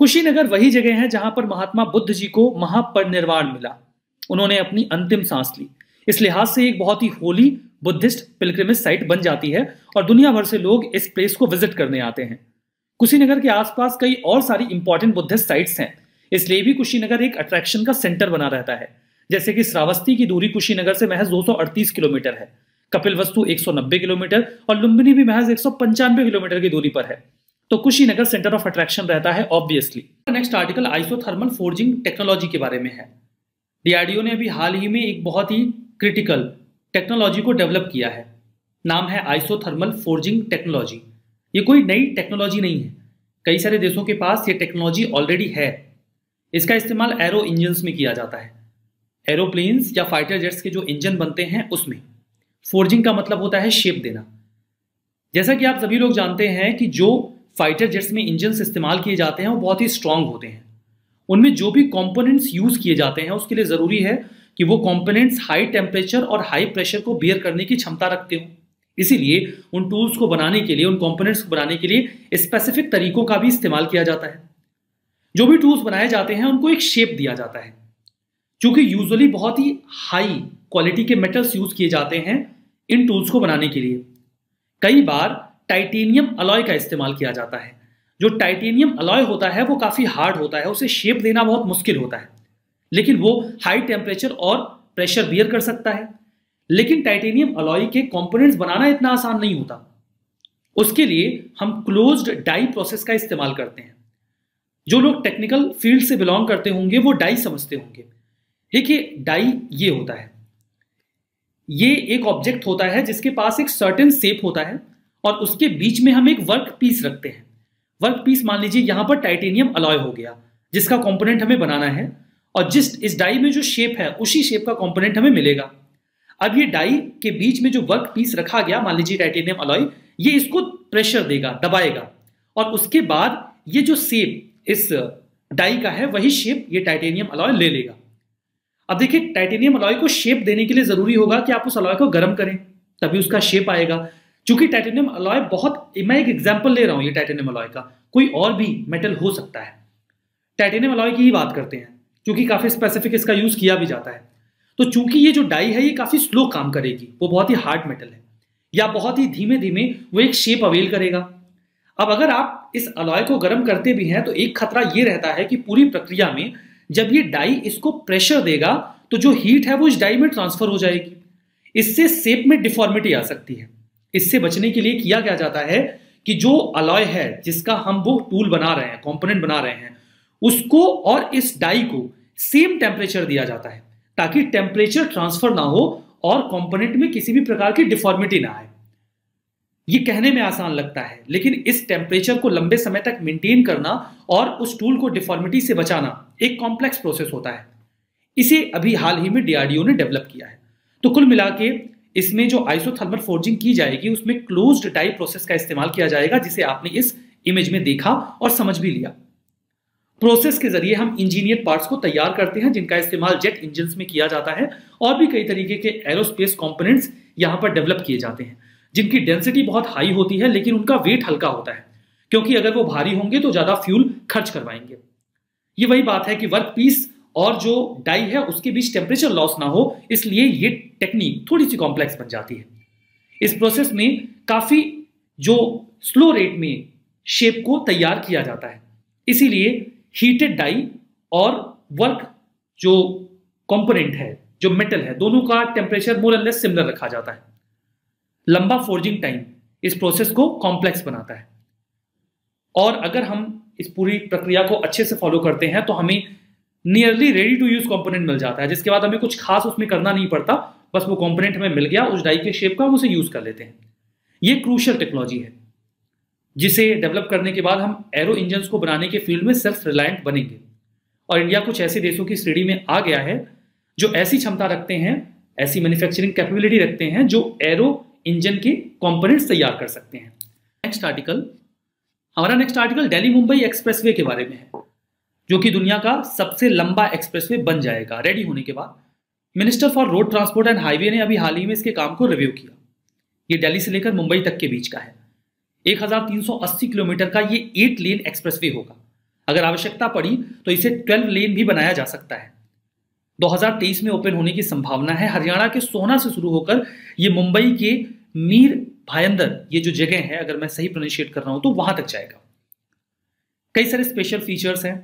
कुशीनगर वही जगह है जहां पर महात्मा बुद्ध जी को महापरिनिर्वाण मिला उन्होंने अपनी अंतिम सांस ली इस लिहाज से एक बहुत ही होली बुद्धिस्ट पिलग्रिमेज साइट बन जाती है और दुनिया भर से लोग इस प्लेस को विजिट करने आते हैं कुशीनगर के आसपास कई और सारी इंपॉर्टेंट बुद्धिस्ट साइट्स हैं इसलिए भी कुशीनगर एक अट्रैक्शन का सेंटर बना रहता है जैसे कि श्रावस्ती की दूरी कुशीनगर से महज 238 किलोमीटर है कपिल वस्तु 190 किलोमीटर और लुम्बिनी भी महज एक किलोमीटर की दूरी पर है तो कुशीनगर सेंटर ऑफ अट्रैक्शन रहता है obviously next article isothermal forging technology के बारे में है डीआरडीओ ने अभी हाल ही में एक बहुत ही क्रिटिकल टेक्नोलॉजी को डेवलप किया है नाम है आइसोथर्मल फोर्जिंग टेक्नोलॉजी ये कोई नई टेक्नोलॉजी नहीं है कई सारे देशों के पास ये टेक्नोलॉजी ऑलरेडी है इसका इस्तेमाल एरो इंजन्स में किया जाता है एरोप्लेन्स या फाइटर जेट्स के जो इंजन बनते हैं उसमें फोर्जिंग का मतलब होता है शेप देना जैसा कि आप सभी लोग जानते हैं कि जो फाइटर जेट्स में इंजन इस्तेमाल किए जाते हैं वो बहुत ही स्ट्रांग होते हैं उनमें जो भी कॉम्पोनेंट्स यूज़ किए जाते हैं उसके लिए ज़रूरी है कि वो कॉम्पोनेंट्स हाई टेम्परेचर और हाई प्रेशर को बियर करने की क्षमता रखते हो इसीलिए उन टूल्स को बनाने के लिए उन कॉम्पोनेंट्स को बनाने के लिए स्पेसिफिक तरीकों का भी इस्तेमाल किया जाता है जो भी टूल्स बनाए जाते हैं उनको एक शेप दिया जाता है क्योंकि यूजली बहुत ही हाई क्वालिटी के मेटल्स यूज़ किए जाते हैं इन टूल्स को बनाने के लिए कई बार टाइटेनियम अलॉय का इस्तेमाल किया जाता है जो टाइटेनियम अलॉय होता है वो काफ़ी हार्ड होता है उसे शेप देना बहुत मुश्किल होता है लेकिन वो हाई टेम्परेचर और प्रेशर बियर कर सकता है लेकिन टाइटेनियम अलॉय के कंपोनेंट्स बनाना इतना आसान नहीं होता उसके लिए हम क्लोज्ड डाई प्रोसेस का इस्तेमाल करते हैं जो लोग टेक्निकल फील्ड से बिलोंग करते होंगे वो डाई समझते होंगे देखिए डाई ये होता है ये एक ऑब्जेक्ट होता है जिसके पास एक सर्टेन सेप होता है और उसके बीच में हम एक वर्क पीस रखते हैं वर्क पीस मान लीजिए यहां पर टाइटेनियम अलॉय हो गया जिसका कंपोनेंट हमें बनाना है और जिस इस डाई में जो शेप है उसी शेप का कंपोनेंट हमें मिलेगा अब ये डाई के बीच में जो वर्क पीस रखा गया मान लीजिए टाइटेनियम अलॉय ये इसको प्रेशर देगा दबाएगा और उसके बाद ये जो शेप इस डाई का है वही शेप ये टाइटेनियम अलॉय ले लेगा अब देखिए टाइटेनियम अलॉय को शेप देने के लिए जरूरी होगा कि आप उस अलॉय को गर्म करें तभी उसका शेप आएगा चूंकि टाइटेनियम अलॉय बहुत मैं एक एग्जाम्पल ले रहा हूं ये टाइटेनियम अलॉय का कोई और भी मेटल हो सकता है टाइटेनियम अलॉय की ही बात करते हैं क्योंकि काफ़ी स्पेसिफिक इसका यूज़ किया भी जाता है तो चूंकि ये जो डाई है ये काफ़ी स्लो काम करेगी वो बहुत ही हार्ड मेटल है या बहुत ही धीमे धीमे वो एक शेप अवेल करेगा अब अगर आप इस अलॉय को गर्म करते भी हैं तो एक खतरा ये रहता है कि पूरी प्रक्रिया में जब ये डाई इसको प्रेशर देगा तो जो हीट है वो इस डाई में ट्रांसफर हो जाएगी इससे सेप में डिफॉर्मिटी आ सकती है इससे बचने के लिए किया क्या जाता है कि जो अलॉय है जिसका हम वो टूल बना रहे हैं कंपोनेंट बना रहे हैं उसको और इस डाई को सेम टेम्परेचर दिया जाता है ताकि टेम्परेचर ट्रांसफर ना हो और कंपोनेंट में किसी भी प्रकार की डिफॉर्मिटी ना आए ये कहने में आसान लगता है लेकिन इस टेम्परेचर को लंबे समय तक मेंटेन करना और उस टूल को डिफॉर्मिटी से बचाना एक कॉम्प्लेक्स प्रोसेस होता है इसे अभी हाल ही में डीआरडीओ ने डेवलप किया है तो कुल मिला के इसमें जो आइसोथर्मल फोर्जिंग की जाएगी उसमें क्लोज्ड डाई प्रोसेस का इस्तेमाल किया जाएगा जिसे आपने इस इमेज में देखा और समझ भी लिया प्रोसेस के जरिए हम इंजीनियर पार्ट्स को तैयार करते हैं जिनका इस्तेमाल जेट इंजन में किया जाता है और भी कई तरीके के एरोस्पेस कॉम्पोनेंट्स यहाँ पर डेवलप किए जाते हैं जिनकी डेंसिटी बहुत हाई होती है लेकिन उनका वेट हल्का होता है क्योंकि अगर वो भारी होंगे तो ज्यादा फ्यूल खर्च करवाएंगे ये वही बात है कि वर्क पीस और जो डाई है उसके बीच टेम्परेचर लॉस ना हो इसलिए ये टेक्निक थोड़ी सी कॉम्प्लेक्स बन जाती है इस प्रोसेस में काफ़ी जो स्लो रेट में शेप को तैयार किया जाता है इसीलिए हीटेड डाई और वर्क जो कंपोनेंट है जो मेटल है दोनों का टेम्परेचर मोर सिमिलर रखा जाता है लंबा फोर्जिंग टाइम इस प्रोसेस को कॉम्प्लेक्स बनाता है और अगर हम इस पूरी प्रक्रिया को अच्छे से फॉलो करते हैं तो हमें nearly ready to use component मिल जाता है जिसके बाद हमें कुछ खास उसमें करना नहीं पड़ता बस वो कॉम्पोनेंट हमें मिल गया उस डाई के शेप का हम उसे यूज़ कर लेते हैं ये क्रूशल टेक्नोलॉजी है जिसे डेवलप करने के बाद हम एरो इंजन को बनाने के फील्ड में सेल्फ रिलायंट बनेंगे और इंडिया कुछ ऐसे देशों की श्रेणी में आ गया है जो ऐसी क्षमता रखते हैं ऐसी मैन्युफैक्चरिंग कैपेबिलिटी रखते हैं जो एरो इंजन के कंपोनेंट्स तैयार कर सकते हैं नेक्स्ट आर्टिकल हमारा next article Delhi Mumbai expressway के बारे में है जो कि दुनिया का सबसे लंबा एक्सप्रेसवे बन जाएगा रेडी होने के बाद minister for road transport and highway ने अभी हाल ही में इसके काम को रिव्यू किया ये दिल्ली से लेकर मुंबई तक के बीच का है 1380 किलोमीटर का ये एट लेन एक्सप्रेसवे होगा अगर आवश्यकता पड़ी तो इसे 12 लेन भी बनाया जा सकता है 2023 में ओपन होने की संभावना है हरियाणा के सोना से शुरू होकर ये मुंबई के मीर भायंदर ये जो जगह है अगर मैं सही प्रोनिशिएट कर रहा हूं तो वहां तक जाएगा कई सारे स्पेशल फीचर्स हैं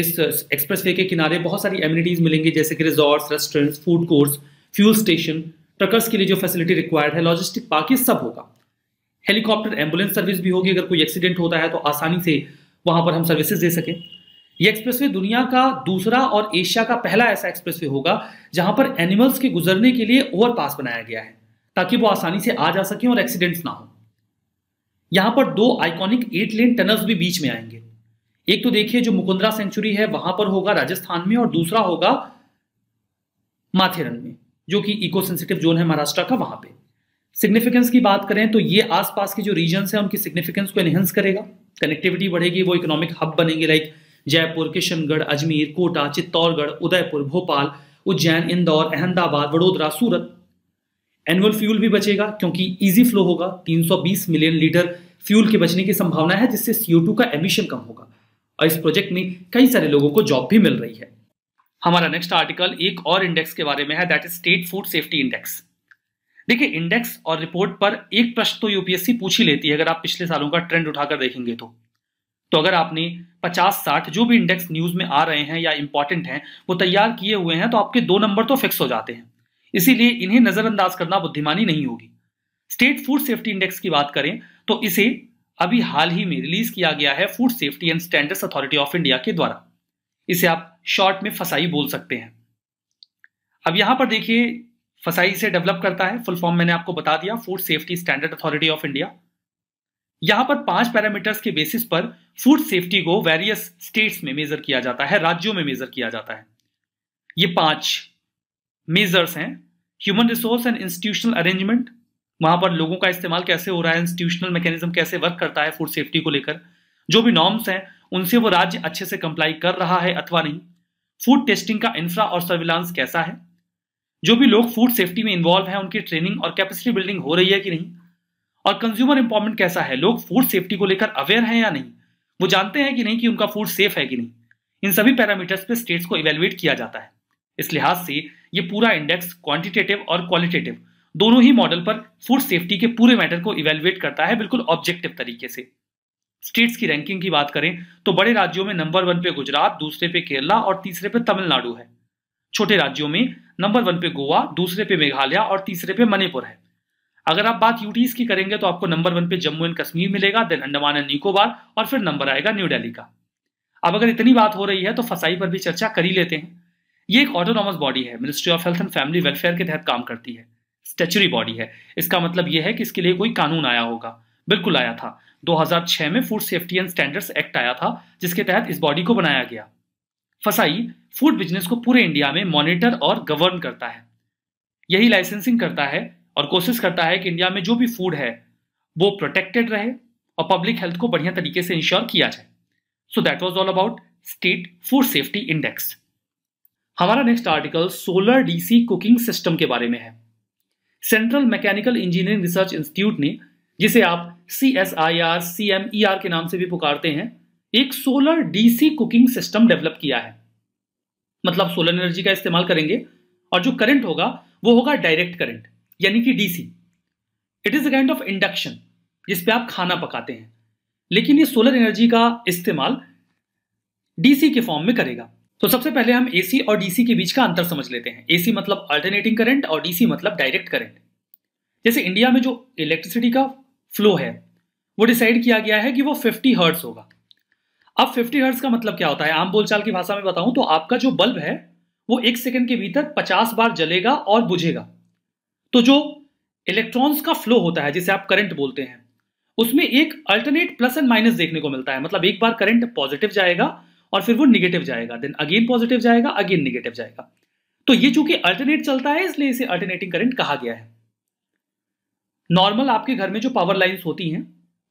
इस एक्सप्रेस के किनारे बहुत सारी एम्यूनिटीज़ मिलेंगी जैसे कि resorts restaurants food courts fuel station truckers के लिए जो फैसिलिटी रिक्वायर्ड है लॉजिस्टिक पार्क ये सब होगा हेलीकॉप्टर एम्बुलेंस सर्विस भी होगी अगर कोई एक्सीडेंट होता है तो आसानी से वहां पर हम सर्विसेज दे सकें ये एक्सप्रेसवे दुनिया का दूसरा और एशिया का पहला ऐसा एक्सप्रेसवे होगा जहां पर एनिमल्स के गुजरने के लिए ओवरपास बनाया गया है ताकि वो आसानी से आ जा सकें और एक्सीडेंट्स ना हो यहां पर दो आइकॉनिक एट लेन टनल्स भी बीच में आएंगे एक तो देखिए जो मुकुंदरा सेंचुरी है वहां पर होगा राजस्थान में और दूसरा होगा माथेरन में जो कि इको सेंसिटिव जोन है महाराष्ट्र का वहां पे सिग्निफिकेंस की बात करें तो ये आसपास के जो रीजन है उनकी सिग्निफिकेंस को एनहेंस करेगा कनेक्टिविटी बढ़ेगी वो इकोनॉमिक हब बनेंगे like Jaipur Kishangarh Ajmer Kota Chittorgarh Udaipur Bhopal Ujjain Indore Ahmedabad Vadodara Surat annual fuel भी बचेगा क्योंकि इजी फ्लो होगा 320 मिलियन लीटर फ्यूल के बचने की संभावना है जिससे सीओ का एमिशन कम होगा और इस प्रोजेक्ट में कई सारे लोगों को जॉब भी मिल रही है हमारा नेक्स्ट आर्टिकल एक और इंडेक्स के बारे में है that is state food safety index देखिए इंडेक्स और रिपोर्ट पर एक प्रश्न तो यूपीएससी पूछ ही लेती है अगर आप पिछले सालों का ट्रेंड उठाकर देखेंगे तो तो अगर आपने 50-60 जो भी इंडेक्स न्यूज में आ रहे हैं या इंपॉर्टेंट हैं वो तैयार किए हुए हैं तो आपके दो नंबर तो फिक्स हो जाते हैं इसीलिए इन्हें नजरअंदाज करना बुद्धिमानी नहीं होगी स्टेट फूड सेफ्टी इंडेक्स की बात करें तो इसे अभी हाल ही में रिलीज किया गया है food safety and standards authority of India के द्वारा इसे आप शॉर्ट में फसाई बोल सकते हैं अब यहां पर देखिए फसाई से डेवलप करता है फुल फॉर्म मैंने आपको बता दिया food safety standard authority of India यहां पर पांच पैरामीटर्स के बेसिस पर फूड सेफ्टी को वेरियस स्टेट्स में मेजर किया जाता है राज्यों में मेजर किया जाता है ये पांच मेजर्स हैं human resource and institutional arrangement वहां पर लोगों का इस्तेमाल कैसे हो रहा है इंस्टीट्यूशनल मैकेनिज्म कैसे वर्क करता है फूड सेफ्टी को लेकर जो भी नॉर्म्स हैं उनसे वो राज्य अच्छे से कंप्लाई कर रहा है अथवा नहीं फूड टेस्टिंग का इंफ्रा और सर्विलांस कैसा है जो भी लोग फूड सेफ्टी में इन्वॉल्व हैं उनकी ट्रेनिंग और कैपेसिटी बिल्डिंग हो रही है कि नहीं और कंज्यूमर इंपॉर्मेंट कैसा है लोग फूड सेफ्टी को लेकर अवेयर हैं या नहीं वो जानते हैं कि नहीं कि उनका फूड सेफ है कि नहीं इन सभी पैरामीटर्स पे स्टेट्स को इवेल्युएट किया जाता है इस लिहाज से ये पूरा इंडेक्स क्वांटिटेटिव और क्वालिटेटिव दोनों ही मॉडल पर फूड सेफ्टी के पूरे मैटर को इवेल्युएट करता है बिल्कुल ऑब्जेक्टिव तरीके से स्टेट्स की रैंकिंग की बात करें तो बड़े राज्यों में नंबर वन पे गुजरात दूसरे पे केरला और तीसरे पे तमिलनाडु है छोटे राज्यों में नंबर वन पे गोवा दूसरे पे मेघालय और तीसरे पे मणिपुर है अगर आप बात यूटीज की करेंगे तो आपको नंबर वन पे जम्मू एंड कश्मीर मिलेगा देन अंडमान एंड निकोबार और फिर नंबर आएगा न्यू डेली का अब अगर इतनी बात हो रही है तो फसाई पर भी चर्चा कर ही लेते हैं ये एक ऑटोनॉमस बॉडी है ministry of health and family welfare के तहत काम करती है स्टेचुरी बॉडी है इसका मतलब यह है कि इसके लिए कोई कानून आया होगा बिल्कुल आया था 2006 में food safety and standards act आया था जिसके तहत इस बॉडी को बनाया गया फसाई फूड बिजनेस को पूरे इंडिया में मॉनिटर और गवर्न करता है यही लाइसेंसिंग करता है और कोशिश करता है कि इंडिया में जो भी फूड है वो प्रोटेक्टेड रहे और पब्लिक हेल्थ को बढ़िया तरीके से इंश्योर किया जाए so that was all about state food safety index हमारा next article solar DC cooking system के बारे में है central mechanical engineering research institute ने जिसे आप C S I R C M E R के नाम से भी पुकारते हैं एक solar DC cooking system develop किया है मतलब सोलर एनर्जी का इस्तेमाल करेंगे और जो करंट होगा वो होगा डायरेक्ट करंट यानी कि DC it is a kind of induction जिस पे आप खाना पकाते हैं लेकिन ये सोलर एनर्जी का इस्तेमाल डीसी के फॉर्म में करेगा तो सबसे पहले हम एसी और डीसी के बीच का अंतर समझ लेते हैं एसी मतलब अल्टरनेटिंग करंट और डीसी मतलब डायरेक्ट करंट जैसे इंडिया में जो इलेक्ट्रिसिटी का फ्लो है वो डिसाइड किया गया है कि वो 50 हर्ट्स होगा अब 50 हर्ट्स का मतलब क्या होता है आम बोलचाल की भाषा में बताऊं तो आपका जो बल्ब है वो एक सेकंड के भीतर 50 बार जलेगा और बुझेगा तो जो इलेक्ट्रॉन्स का फ्लो होता है जिसे आप करंट बोलते हैं उसमें एक अल्टरनेट प्लस एंड माइनस देखने को मिलता है मतलब एक बार करंट पॉजिटिव जाएगा और फिर वो निगेटिव जाएगा देन अगेन पॉजिटिव जाएगा अगेन निगेटिव जाएगा तो ये चूंकि अल्टरनेट चलता है इसलिए इसे अल्टरनेटिंग करंट कहा गया है नॉर्मल आपके घर में जो पावर लाइन्स होती हैं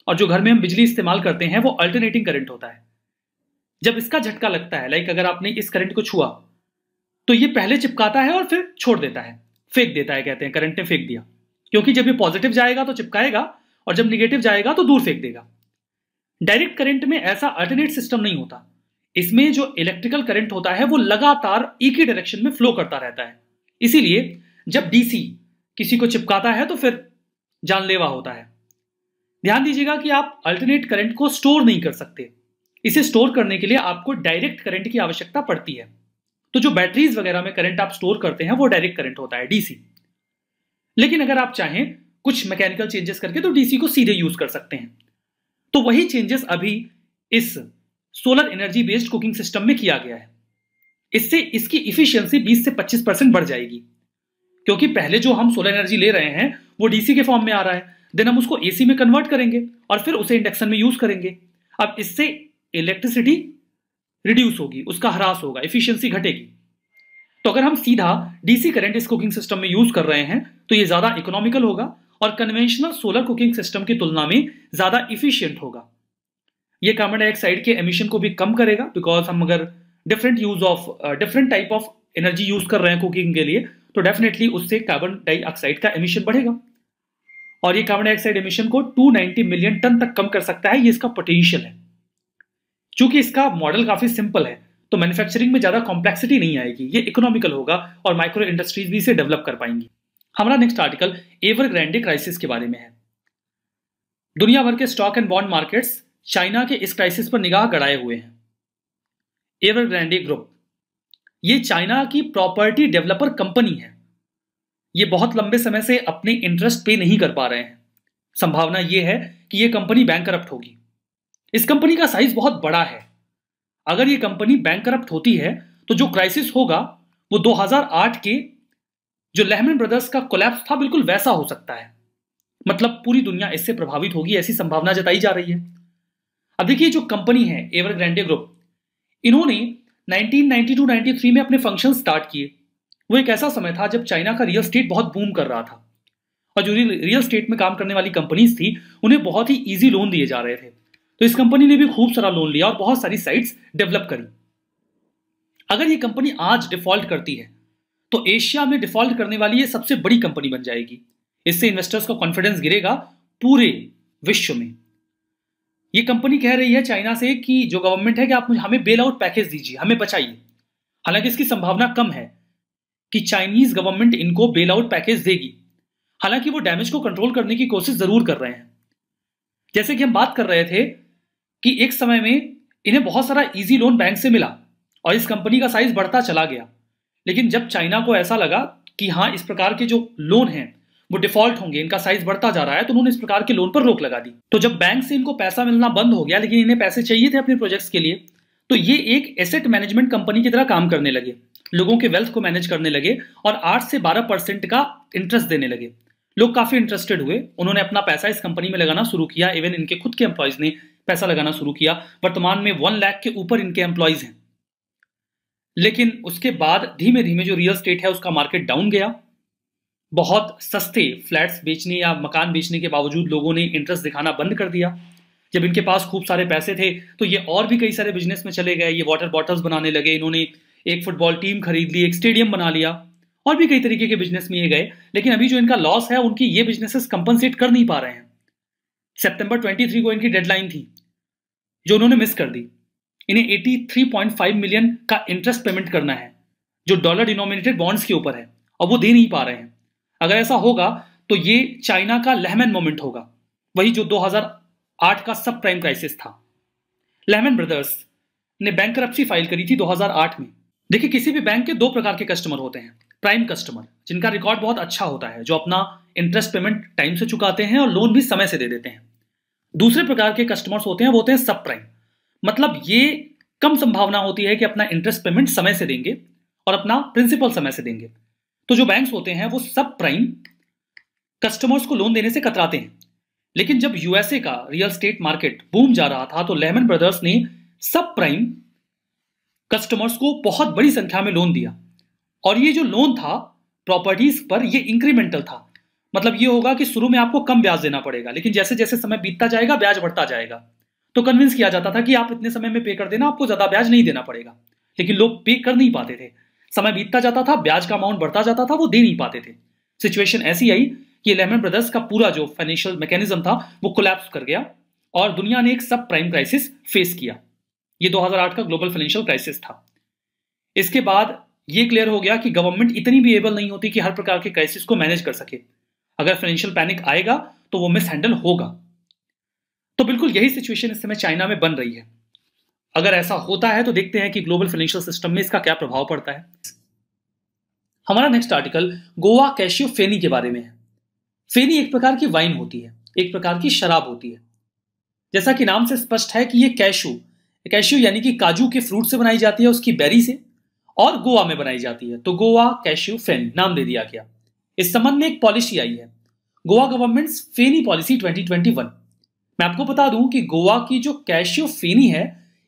और जो घर में हम बिजली इस्तेमाल करते हैं वो अल्टरनेटिंग करंट होता है जब इसका झटका लगता है लाइक अगर आपने इस करंट को छुआ तो ये पहले चिपकाता है और फिर छोड़ देता है फेंक देता है कहते हैं करंट ने फेंक दिया क्योंकि जब ये पॉजिटिव जाएगा तो चिपकाएगा और जब निगेटिव जाएगा तो दूर फेंक देगा डायरेक्ट करंट में ऐसा अल्टरनेट सिस्टम नहीं होता इसमें जो इलेक्ट्रिकल करंट होता है वो लगातार एक ही डायरेक्शन में फ्लो करता रहता है इसीलिए जब डीसी किसी को चिपकाता है तो फिर जानलेवा होता है ध्यान दीजिएगा कि आप अल्टरनेट करंट को स्टोर नहीं कर सकते इसे स्टोर करने के लिए आपको डायरेक्ट करंट की आवश्यकता पड़ती है तो जो बैटरीज वगैरह में करंट आप स्टोर करते हैं वो डायरेक्ट करंट होता है डीसी लेकिन अगर आप चाहें कुछ मैकेनिकल चेंजेस करके तो डीसी को सीधे यूज कर सकते हैं तो वही चेंजेस अभी इस solar energy based cooking system में किया गया है इससे इसकी इफिशियंसी 20 से 25 परसेंट बढ़ जाएगी क्योंकि पहले जो हम सोलर एनर्जी ले रहे हैं वो डीसी के फॉर्म में आ रहा है देन हम उसको एसी में कन्वर्ट करेंगे और फिर उसे इंडक्शन में यूज करेंगे अब इससे इलेक्ट्रिसिटी रिड्यूस होगी उसका ह्रास होगा इफिशियंसी घटेगी तो अगर हम सीधा डीसी करंट इस कुकिंग सिस्टम में यूज कर रहे हैं तो ये ज्यादा इकोनॉमिकल होगा और कन्वेंशनल सोलर कुकिंग सिस्टम की तुलना में ज्यादा इफिशियंट होगा ये कार्बन डाइऑक्साइड के एमिशन को भी कम करेगा बिकॉज हम अगर different use of different type of energy use कर रहे हैं कुकिंग के लिए तो डेफिनेटली उससे कार्बन डाइऑक्साइड का एमिशन बढ़ेगा और ये कार्बन डाइऑक्साइड एमिशन को 290 मिलियन टन तक कम कर सकता है ये इसका पोटेंशियल है क्योंकि इसका मॉडल काफी सिंपल है तो मैन्युफैक्चरिंग में ज्यादा कॉम्प्लेक्सिटी नहीं आएगी ये इकोनॉमिकल होगा और माइक्रो इंडस्ट्रीज भी इसे डेवलप कर पाएंगी हमारा next article Evergrande crisis के बारे में है दुनिया भर के stock and bond markets China के इस क्राइसिस पर निगाह गड़ाए हुए हैं एवरग्रैंडी ग्रुप ये चाइना की प्रॉपर्टी डेवलपर कंपनी है ये बहुत लंबे समय से अपने इंटरेस्ट पे नहीं कर पा रहे हैं संभावना यह है कि यह कंपनी बैंक करप्ट होगी इस कंपनी का साइज बहुत बड़ा है अगर यह कंपनी बैंक करप्ट होती है तो जो क्राइसिस होगा वो 2008 के जो लेहमन ब्रदर्स का कोलैप्स था बिल्कुल वैसा हो सकता है मतलब पूरी दुनिया इससे प्रभावित होगी ऐसी संभावना जताई जा रही है अब देखिए जो कंपनी है एवर ग्रैंडे ग्रुप इन्होंने 1992-93 में अपने फंक्शन स्टार्ट किए वो एक ऐसा समय था जब चाइना का रियल स्टेट बहुत बूम कर रहा था और जो रियल स्टेट में काम करने वाली कंपनीज थी उन्हें बहुत ही ईजी लोन दिए जा रहे थे तो इस कंपनी ने भी खूब सारा लोन लिया और बहुत सारी साइट्स डेवलप करी अगर ये कंपनी आज डिफॉल्ट करती है तो एशिया में डिफॉल्ट करने वाली ये सबसे बड़ी कंपनी बन जाएगी इससे इन्वेस्टर्स का कॉन्फिडेंस गिरेगा पूरे विश्व में ये कंपनी कह रही है चाइना से कि जो गवर्नमेंट है कि आप हमें बेल आउट पैकेज दीजिए हमें बचाइए हालांकि इसकी संभावना कम है कि चाइनीज गवर्नमेंट इनको बेल आउट पैकेज देगी हालांकि वो डैमेज को कंट्रोल करने की कोशिश जरूर कर रहे हैं जैसे कि हम बात कर रहे थे कि एक समय में इन्हें बहुत सारा इजी लोन बैंक से मिला और इस कंपनी का साइज बढ़ता चला गया लेकिन जब चाइना को ऐसा लगा कि हाँ इस प्रकार के जो लोन हैं वो डिफॉल्ट होंगे इनका साइज बढ़ता जा रहा है तो उन्होंने इस प्रकार के लोन पर रोक लगा दी तो जब बैंक से इनको पैसा मिलना बंद हो गया लेकिन इन्हें पैसे चाहिए थे अपने प्रोजेक्ट्स के लिए तो ये एक एसेट मैनेजमेंट कंपनी की तरह काम करने लगे लोगों के वेल्थ को मैनेज करने लगे और आठ से बारह परसेंट का इंटरेस्ट देने लगे लोग काफी इंटरेस्टेड हुए उन्होंने अपना पैसा इस कंपनी में लगाना शुरू किया इवन इनके खुद के एम्प्लॉयज ने पैसा लगाना शुरू किया वर्तमान में वन लाख के ऊपर इनके एम्प्लॉयज हैं लेकिन उसके बाद धीमे धीमे जो रियल स्टेट है उसका मार्केट डाउन गया बहुत सस्ते फ्लैट्स बेचने या मकान बेचने के बावजूद लोगों ने इंटरेस्ट दिखाना बंद कर दिया जब इनके पास खूब सारे पैसे थे तो ये और भी कई सारे बिजनेस में चले गए ये वाटर बॉटल्स बनाने लगे इन्होंने एक फुटबॉल टीम खरीद ली एक स्टेडियम बना लिया और भी कई तरीके के बिजनेस में ये गए लेकिन अभी जो इनका लॉस है उनकी ये बिजनेसेस कंपनसेट कर नहीं पा रहे हैं सितंबर ट्वेंटी को इनकी डेडलाइन थी जो उन्होंने मिस कर दी इन्हें एटी मिलियन का इंटरेस्ट पेमेंट करना है जो डॉलर डिनोमिनेटेड बॉन्ड्स के ऊपर है और वो दे नहीं पा रहे हैं अगर ऐसा होगा तो ये चाइना का लेहमन मोमेंट होगा वही जो 2008 का सब प्राइम क्राइसिस था लेहमन ब्रदर्स ने बैंक फाइल करी थी 2008 में देखिए किसी भी बैंक के दो प्रकार के कस्टमर होते हैं प्राइम कस्टमर जिनका रिकॉर्ड बहुत अच्छा होता है जो अपना इंटरेस्ट पेमेंट टाइम से चुकाते हैं और लोन भी समय से दे देते हैं दूसरे प्रकार के कस्टमर्स होते हैं वो होते हैं सब प्राइम मतलब ये कम संभावना होती है कि अपना इंटरेस्ट पेमेंट समय से देंगे और अपना प्रिंसिपल समय से देंगे तो जो बैंक्स होते हैं वो सब प्राइम कस्टमर्स को लोन देने से कतराते हैं लेकिन जब यूएसए का रियल स्टेट मार्केट बूम जा रहा था तो लेमन ब्रदर्स ने सब प्राइम कस्टमर्स को बहुत बड़ी संख्या में लोन दिया और ये जो लोन था प्रॉपर्टीज पर ये इंक्रीमेंटल था मतलब ये होगा कि शुरू में आपको कम ब्याज देना पड़ेगा लेकिन जैसे जैसे समय बीतता जाएगा ब्याज बढ़ता जाएगा तो कन्विंस किया जाता था कि आप इतने समय में पे कर देना आपको ज्यादा ब्याज नहीं देना पड़ेगा लेकिन लोग पे कर नहीं पाते थे समय बीतता जाता था ब्याज का अमाउंट बढ़ता जाता था वो दे नहीं पाते थे सिचुएशन ऐसी आई कि लेमन ब्रदर्स का पूरा जो फाइनेंशियल मैकेनिज्म था वो कोलैप्स कर गया और दुनिया ने एक सब प्राइम क्राइसिस फेस किया ये 2008 का ग्लोबल फाइनेंशियल क्राइसिस था इसके बाद ये क्लियर हो गया कि गवर्नमेंट इतनी भी एबल नहीं होती कि हर प्रकार के क्राइसिस को मैनेज कर सके अगर फाइनेंशियल पैनिक आएगा तो वो मिस हैंडल होगा तो बिल्कुल यही सिचुएशन इस समय चाइना में बन रही है अगर ऐसा होता है तो देखते हैं कि ग्लोबल फाइनेंशियल सिस्टम में इसका क्या प्रभाव पड़ता है हमारा next article Goa cashew feni के बारे में है फेनी एक प्रकार की वाइन होती है एक प्रकार की शराब होती है जैसा कि नाम से स्पष्ट है कि ये कैशू कैशू यानी कि काजू के फ्रूट से बनाई जाती है उसकी बेरी से और गोवा में बनाई जाती है तो गोवा कैश्यू फेन नाम दे दिया गया इस संबंध में एक पॉलिसी आई है गोवा गवर्नमेंट फेनी पॉलिसी 2021 मैं आपको बता दूं कि गोवा की जो कैशियो फेनी है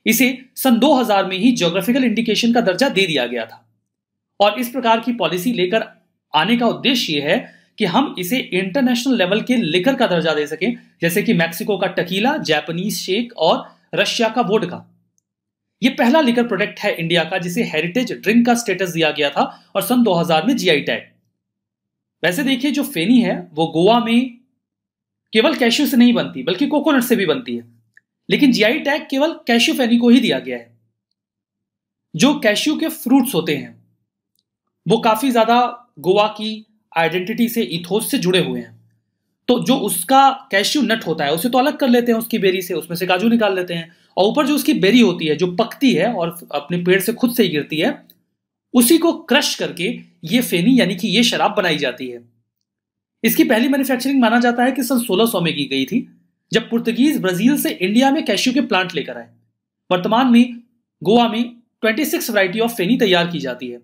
इसे सन 2000 में ही ज्योग्राफिकल इंडिकेशन का दर्जा दे दिया गया था और इस प्रकार की पॉलिसी लेकर आने का उद्देश्य यह है कि हम इसे इंटरनेशनल लेवल के लिकर का दर्जा दे सकें जैसे कि मैक्सिको का टकीला जापानीज शेक और रशिया का वोड का यह पहला लिकर प्रोडक्ट है इंडिया का जिसे हेरिटेज ड्रिंक का स्टेटस दिया गया था और सन 2000 में जीआई टैग वैसे देखिए जो फेनी है वो गोवा में केवल कैश्यू से नहीं बनती बल्कि कोकोनट से भी बनती है लेकिन जीआई टैग केवल कैश्यू फैनी को ही दिया गया है जो कैश्यू के फ्रूट्स होते हैं वो काफी ज्यादा गोवा की आइडेंटिटी से इथोस से जुड़े हुए हैं तो जो उसका कैश्यू नट होता है उसे तो अलग कर लेते हैं उसकी बेरी से उसमें से काजू निकाल लेते हैं और ऊपर जो उसकी बेरी होती है जो पकती है और अपने पेड़ से खुद से ही गिरती है उसी को क्रश करके ये फेनी यानी कि ये शराब बनाई जाती है इसकी पहली मैन्युफैक्चरिंग माना जाता है कि सन सोलह में की गई थी जब पुर्तगीज ब्राजील से इंडिया में कैश्यू के प्लांट लेकर आए वर्तमान में गोवा में 26 वराइटी ऑफ फेनी तैयार की जाती है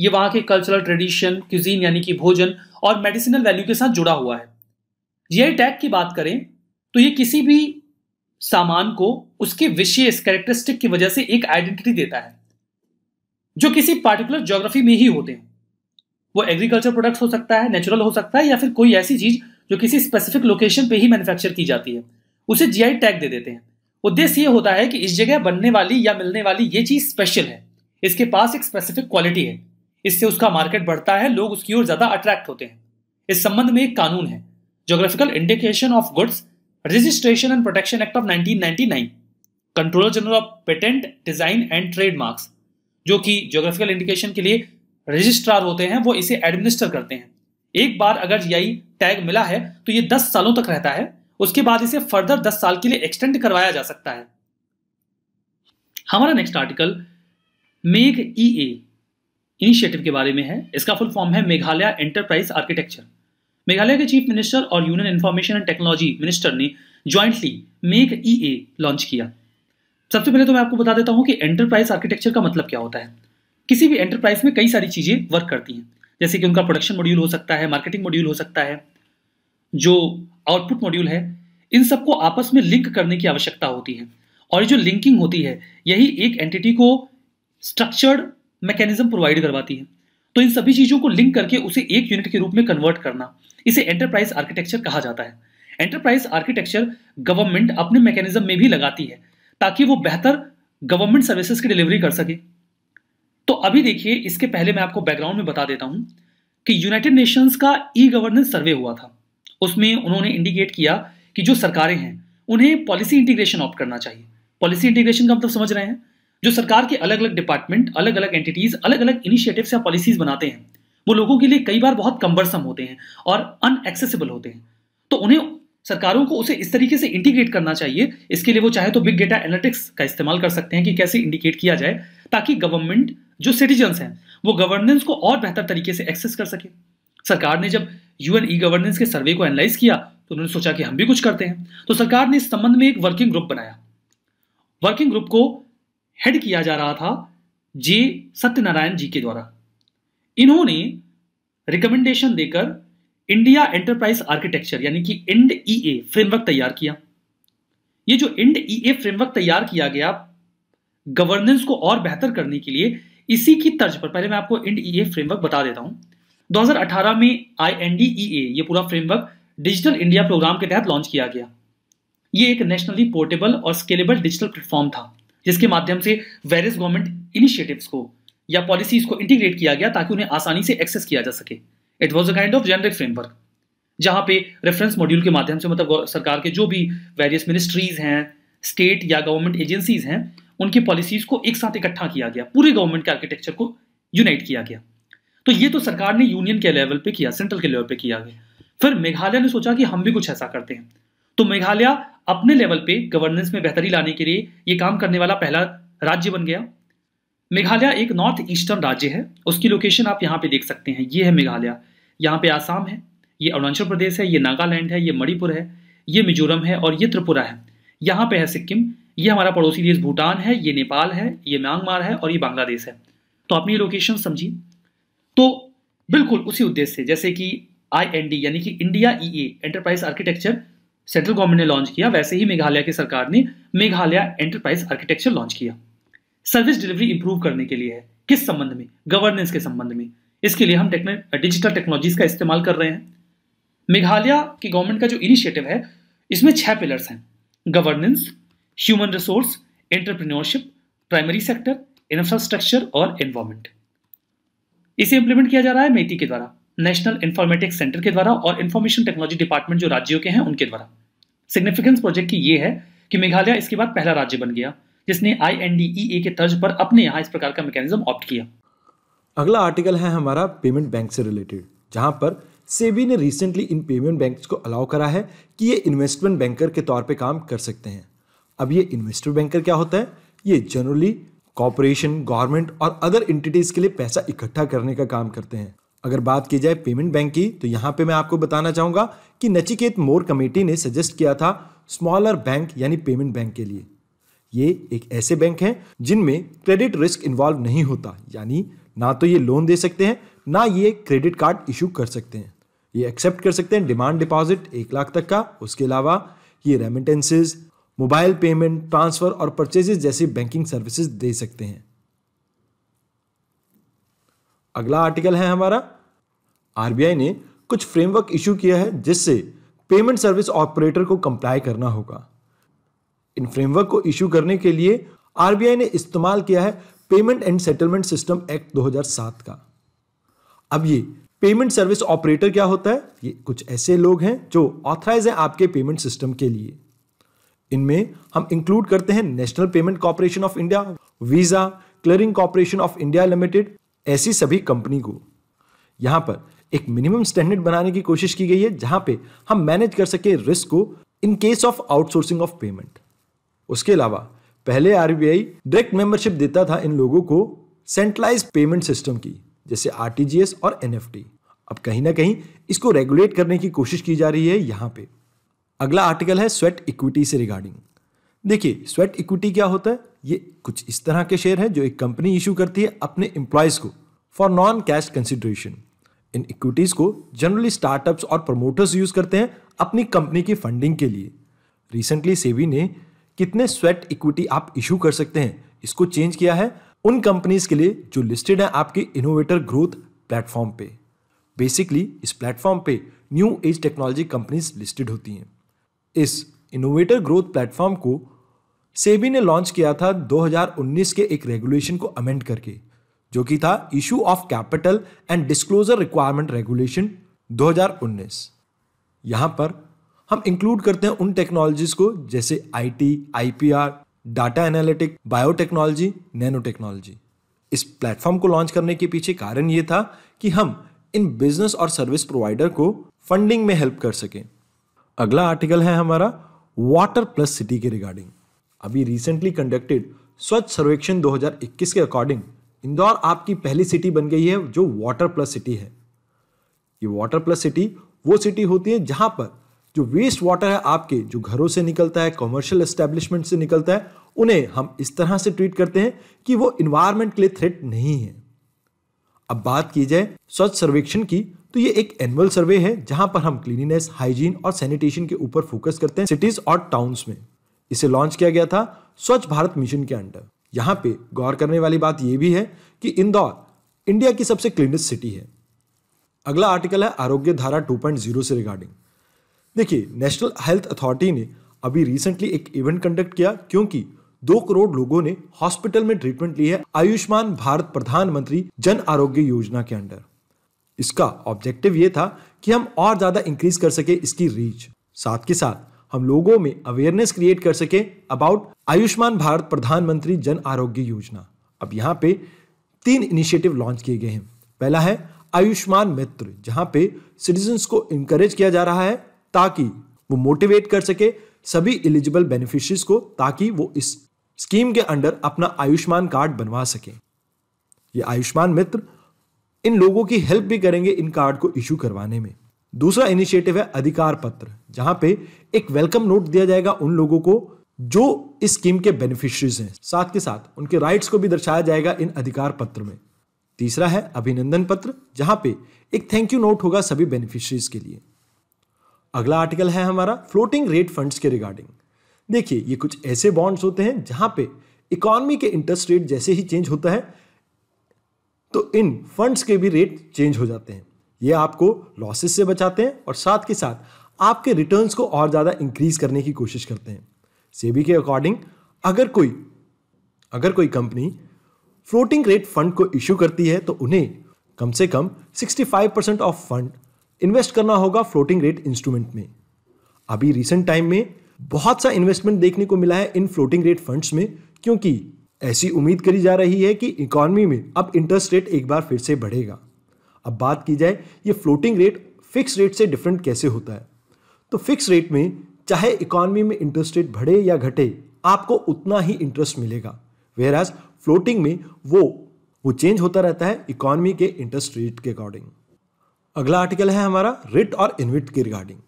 ये वहाँ के कल्चरल ट्रेडिशन क्यूजीन यानी कि भोजन और मेडिसिनल वैल्यू के साथ जुड़ा हुआ है जीआई टैग की बात करें तो ये किसी भी सामान को उसके विशेष कैरेक्टरिस्टिक की वजह से एक आइडेंटिटी देता है जो किसी पार्टिकुलर ज्योग्राफी में ही होते हैं वो एग्रीकल्चर प्रोडक्ट्स हो सकता है नेचुरल हो सकता है या फिर कोई ऐसी चीज जो किसी स्पेसिफिक लोकेशन पे ही मैन्युफैक्चर की जाती है उसे जीआई टैग दे देते हैं उद्देश्य ये होता है कि इस जगह बनने वाली या मिलने वाली ये चीज़ स्पेशल है इसके पास एक स्पेसिफिक क्वालिटी है इससे उसका मार्केट बढ़ता है लोग उसकी ओर ज़्यादा अट्रैक्ट होते हैं इस संबंध में एक कानून है geographical indication of goods registration and protection act of nineteen controller general of patent design and trademarks जो कि ज्योग्राफिकल इंडिकेशन के लिए रजिस्ट्रार होते हैं वो इसे एडमिनिस्टर करते हैं एक बार अगर यही टैग मिला है तो ये दस सालों तक रहता है उसके बाद इसे फर्दर दस साल के लिए एक्सटेंड करवाया जा सकता है हमारा नेक्स्ट आर्टिकल मेघ ई ए इनिशिएटिव के बारे में है इसका फुल फॉर्म है मेघालय एंटरप्राइज आर्किटेक्चर मेघालय के चीफ मिनिस्टर और union information and technology minister ने jointly Megh E A launch किया सबसे पहले तो मैं आपको बता देता हूँ कि एंटरप्राइज आर्किटेक्चर का मतलब क्या होता है किसी भी एंटरप्राइज में कई सारी चीज़ें वर्क करती हैं जैसे कि उनका प्रोडक्शन मॉड्यूल हो सकता है मार्केटिंग मॉड्यूल हो सकता है जो आउटपुट मॉड्यूल है इन सबको आपस में लिंक करने की आवश्यकता होती है और ये जो लिंकिंग होती है यही एक एंटिटी को स्ट्रक्चर्ड मैकेनिज्म प्रोवाइड करवाती है तो इन सभी चीज़ों को लिंक करके उसे एक यूनिट के रूप में कन्वर्ट करना इसे एंटरप्राइज आर्किटेक्चर कहा जाता है एंटरप्राइज आर्किटेक्चर गवर्नमेंट अपने मैकेनिज्म में भी लगाती है ताकि वो बेहतर गवर्नमेंट सर्विसेज की डिलीवरी कर सके तो अभी देखिए इसके पहले मैं आपको बैकग्राउंड में बता देता हूं कि यूनाइटेड नेशंस का ई गवर्नेंस सर्वे हुआ था उसमें उन्होंने इंडिकेट किया कि जो सरकारें हैं उन्हें पॉलिसी इंटीग्रेशन ऑप्ट करना चाहिए पॉलिसी इंटीग्रेशन का मतलब समझ रहे हैं जो सरकार के अलग अलग डिपार्टमेंट अलग अलग एंटिटीज अलग अलग इनिशिएटिव या पॉलिसीज बनाते हैं वो लोगों के लिए कई बार बहुत कंबरसम होते हैं और अनएक्सेसिबल होते हैं तो उन्हें सरकारों को उसे इस तरीके से इंटीग्रेट करना चाहिए इसके लिए वो चाहे तो बिग डेटा एनालिटिक्स का इस्तेमाल कर सकते हैं कि कैसे इंडिकेट किया जाए ताकि गवर्नमेंट जो सिटीजन हैं वो गवर्नेंस को और बेहतर तरीके से एक्सेस कर सके सरकार ने जब यूएन ई गवर्नेंस के सर्वे को एनालाइज किया तो उन्होंने सोचा कि हम भी कुछ करते हैं तो सरकार ने इस संबंध में एक वर्किंग ग्रुप बनाया वर्किंग ग्रुप को हेड किया जा रहा था जे सत्यनारायण जी के द्वारा इन्होंने रिकमेंडेशन देकर इंडिया एंटरप्राइज आर्किटेक्चर यानी कि इंड ई ए फ्रेमवर्क तैयार किया ये जो इंड ई ए फ्रेमवर्क तैयार किया गया गवर्नेंस को और बेहतर करने के लिए इसी की तर्ज पर पहले मैं आपको इंड ई e फ्रेमवर्क बता देता हूं 2018 में आई एन डी ई ए ये पूरा फ्रेमवर्क डिजिटल इंडिया प्रोग्राम के तहत लॉन्च किया गया ये एक नेशनली पोर्टेबल और स्केलेबल डिजिटल प्लेटफॉर्म था जिसके माध्यम से वेरियस गवर्नमेंट इनिशिएटिव्स को या पॉलिसीज को इंटीग्रेट किया गया ताकि उन्हें आसानी से एक्सेस किया जा सके it was a kind of generic framework जहां पे रेफरेंस मॉड्यूल के माध्यम से मतलब सरकार के जो भी वेरियस मिनिस्ट्रीज हैं स्टेट या गवर्नमेंट एजेंसीज हैं उनकी पॉलिसीज को एक साथ इकट्ठा किया गया पूरे गवर्नमेंट के आर्किटेक्चर को यूनाइट किया गया तो ये तो सरकार ने यूनियन के लेवल पे किया सेंट्रल के लेवल पे किया गया फिर मेघालय ने सोचा कि हम भी कुछ ऐसा करते हैं तो मेघालय अपने लेवल पे गवर्नेंस में बेहतरी लाने के लिए ये काम करने वाला पहला राज्य बन गया मेघालय एक नॉर्थ ईस्टर्न राज्य है उसकी लोकेशन आप यहाँ पे देख सकते हैं ये है मेघालय यहाँ पे आसाम है ये अरुणाचल प्रदेश है ये नागालैंड है ये मणिपुर है ये मिजोरम है और ये त्रिपुरा है यहाँ पे है सिक्किम ये हमारा पड़ोसी देश भूटान है ये नेपाल है ये म्यांमार है और ये बांग्लादेश है तो आपने ये लोकेशन समझी तो बिल्कुल उसी उद्देश्य से जैसे कि आई यानी कि India E enterprise architecture central government ने लॉन्च किया वैसे ही मेघालय की सरकार ने मेघालय एंटरप्राइज आर्किटेक्चर लॉन्च किया सर्विस डिलीवरी इंप्रूव करने के लिए है किस संबंध में गवर्नेंस के संबंध में इसके लिए हम टेक्नो डिजिटल टेक्नोलॉजीज का इस्तेमाल कर रहे हैं मेघालय की गवर्नमेंट का जो इनिशिएटिव है इसमें छह पिलर्स हैं governance human resource entrepreneurship primary sector infrastructure और एनवायरमेंट इसे इंप्लीमेंट किया जा रहा है मेटी के द्वारा नेशनल इन्फॉर्मेटिक्स सेंटर के द्वारा और इन्फॉर्मेशन टेक्नोलॉजी डिपार्टमेंट जो राज्यों के हैं उनके द्वारा सिग्निफिकेंस प्रोजेक्ट की ये है कि मेघालय इसके बाद पहला राज्य बन गया जिसने आई e के तर्ज पर अपने यहाँ इस प्रकार का मैकेनिज्म ऑप्ट किया अगला आर्टिकल है हमारा पेमेंट बैंक से रिलेटेड जहां पर सेबी ने रिसेंटली इन पेमेंट बैंक को अलाउ करा है कि ये इन्वेस्टमेंट बैंकर के तौर पे काम कर सकते हैं अब ये इन्वेस्टर बैंकर क्या होता है ये जनरली कॉरपोरेशन गवर्नमेंट और अदर इंटिटीज के लिए पैसा इकट्ठा करने का काम करते हैं अगर बात की जाए पेमेंट बैंक की तो यहाँ पे मैं आपको बताना चाहूंगा कि नचिकेत मोर कमेटी ने सजेस्ट किया था स्मॉलर बैंक यानी पेमेंट बैंक के लिए ये एक ऐसे बैंक हैं जिनमें क्रेडिट रिस्क इन्वॉल्व नहीं होता यानी ना तो ये लोन दे सकते हैं ना ये क्रेडिट कार्ड इशू कर सकते हैं ये एक्सेप्ट कर सकते हैं डिमांड डिपॉजिट एक लाख तक का उसके अलावा ये रेमिटेंसेज मोबाइल पेमेंट ट्रांसफ़र और परचेजेस जैसी बैंकिंग सर्विसेज दे सकते हैं अगला आर्टिकल है हमारा आरबीआई ने कुछ फ्रेमवर्क इशू किया है जिससे पेमेंट सर्विस ऑपरेटर को कंप्लाई करना होगा इन फ्रेमवर्क को इशू करने के लिए आरबीआई ने इस्तेमाल किया है payment and settlement system act 2007 का अब ये पेमेंट सर्विस ऑपरेटर क्या होता है ये कुछ ऐसे लोग हैं जो ऑथराइज हैं आपके पेमेंट सिस्टम के लिए इनमें हम इंक्लूड करते हैं national payment corporation of India Visa clearing corporation of India limited ऐसी सभी कंपनी को यहां पर एक मिनिमम स्टैंडर्ड बनाने की कोशिश की गई है जहां पे हम मैनेज कर सके रिस्क को in case of outsourcing of payment उसके अलावा पहले आरबीआई डायरेक्ट मेंबरशिप देता था इन लोगों को सेंट्रलाइज पेमेंट सिस्टम की जैसे आरटीजीएस और एनएफटी अब कहीं ना कहीं इसको रेगुलेट करने की कोशिश की जा रही है यहां पर अगला आर्टिकल है स्वेट इक्विटी से रिगार्डिंग देखिए स्वेट इक्विटी क्या होता है ये कुछ इस तरह के शेयर हैं जो एक कंपनी इशू करती है अपने एम्प्लॉयज़ को फॉर नॉन कैश कंसिडरेशन इन इक्विटीज़ को जनरली स्टार्टअप्स और प्रमोटर्स यूज़ करते हैं अपनी कंपनी की फंडिंग के लिए रिसेंटली सेवी ने कितने स्वेट इक्विटी आप इशू कर सकते हैं इसको चेंज किया है उन कंपनीज के लिए जो लिस्टेड है आपके इनोवेटर ग्रोथ प्लेटफॉर्म पे बेसिकली इस प्लेटफॉर्म पे new age technology companies listed होती हैं इस इनोवेटर ग्रोथ प्लेटफॉर्म को सेबी ने लॉन्च किया था 2019 के एक रेगुलेशन को अमेंड करके जो कि था issue of capital and disclosure requirement regulation 2019 यहां पर हम इंक्लूड करते हैं उन टेक्नोलॉजीज को जैसे IT, IPR, data analytic biotechnology nano technology इस प्लेटफॉर्म को लॉन्च करने के पीछे कारण यह था कि हम इन बिजनेस और सर्विस प्रोवाइडर को फंडिंग में हेल्प कर सकें अगला आर्टिकल है हमारा वाटर प्लस सिटी के रिगार्डिंग अभी रिसेंटली कंडक्टेड स्वच्छ सर्वेक्षण 2021 के अकॉर्डिंग इंदौर आपकी पहली सिटी बन गई है जो वाटर प्लस सिटी है ये वाटर प्लस सिटी वो सिटी होती है जहां पर जो वेस्ट वाटर है आपके जो घरों से निकलता है कॉमर्शियल एस्टेब्लिशमेंट से निकलता है उन्हें हम इस तरह से ट्रीट करते हैं कि वो इन्वायरमेंट के लिए थ्रेट नहीं है अब बात की जाए स्वच्छ सर्वेक्षण की तो ये एक एनुअल सर्वे है जहां पर हम क्लीनिनेस हाइजीन और सैनिटेशन के ऊपर फोकस करते हैं सिटीज और टाउन्स में इसे लॉन्च किया गया था स्वच्छ भारत मिशन के अंडर यहाँ पे गौर करने वाली बात यह भी है कि इंदौर इंडिया की सबसे क्लीनेस्ट सिटी है अगला आर्टिकल है आरोग्य धारा 2.0 से रिगार्डिंग देखिए नेशनल हेल्थ अथॉरिटी ने अभी रिसेंटली एक इवेंट कंडक्ट किया क्योंकि दो करोड़ लोगों ने हॉस्पिटल में ट्रीटमेंट ली है आयुष्मान भारत प्रधानमंत्री जन आरोग्य योजना के अंडर इसका ऑब्जेक्टिव ये था कि हम और ज़्यादा इंक्रीज कर सके इसकी रीच साथ के साथ हम लोगों में अवेयरनेस क्रिएट कर सके अबाउट आयुष्मान भारत प्रधानमंत्री जन आरोग्य योजना अब यहाँ पे तीन इनिशिएटिव लॉन्च किए गए हैं पहला है आयुष्मान मित्र जहाँ पे सिटीजन्स को इंकरेज किया जा रहा है ताकि वो मोटिवेट कर सके सभी एलिजिबल बेनिफिशरीज को ताकि वो इस स्कीम के अंडर अपना आयुष्मान कार्ड बनवा सके ये आयुष्मान मित्र इन लोगों की हेल्प भी करेंगे इन कार्ड को इश्यू करवाने में दूसरा इनिशिएटिव है अधिकार पत्र जहां पे एक वेलकम नोट दिया जाएगा उन लोगों को जो इस स्कीम के बेनिफिशरीज हैं साथ के साथ उनके राइट्स को भी दर्शाया जाएगा इन अधिकार पत्र में तीसरा है अभिनंदन पत्र जहां पे एक थैंक यू नोट होगा सभी बेनिफिशरीज के लिए अगला आर्टिकल है हमारा फ्लोटिंग रेट फंड्स के रिगार्डिंग देखिए ये कुछ ऐसे बॉन्ड्स होते हैं जहां पे इकोनॉमी के इंटरेस्ट रेट जैसे ही चेंज होता है तो इन फंड्स के भी रेट चेंज हो जाते हैं ये आपको लॉसेस से बचाते हैं और साथ के साथ आपके रिटर्न्स को और ज़्यादा इंक्रीज करने की कोशिश करते हैं सेबी के अकॉर्डिंग अगर कोई अगर कोई कंपनी फ्लोटिंग रेट फंड को इशू करती है तो उन्हें कम से कम 65 परसेंट ऑफ फंड इन्वेस्ट करना होगा फ्लोटिंग रेट इंस्ट्रूमेंट में अभी रिसेंट टाइम में बहुत सा इन्वेस्टमेंट देखने को मिला है इन फ्लोटिंग रेट फंड्स में क्योंकि ऐसी उम्मीद करी जा रही है कि इकॉनमी में अब इंटरेस्ट रेट एक बार फिर से बढ़ेगा अब बात की जाए ये फ्लोटिंग रेट फिक्स रेट से डिफरेंट कैसे होता है तो फिक्स रेट में चाहे इकॉनमी में इंटरेस्ट रेट बढ़े या घटे आपको उतना ही इंटरेस्ट मिलेगा एज फ्लोटिंग में वो वो चेंज होता रहता है इकॉनमी के इंटरेस्ट रेट के अकॉर्डिंग अगला आर्टिकल है हमारा रिट और इन्विट के रिगार्डिंग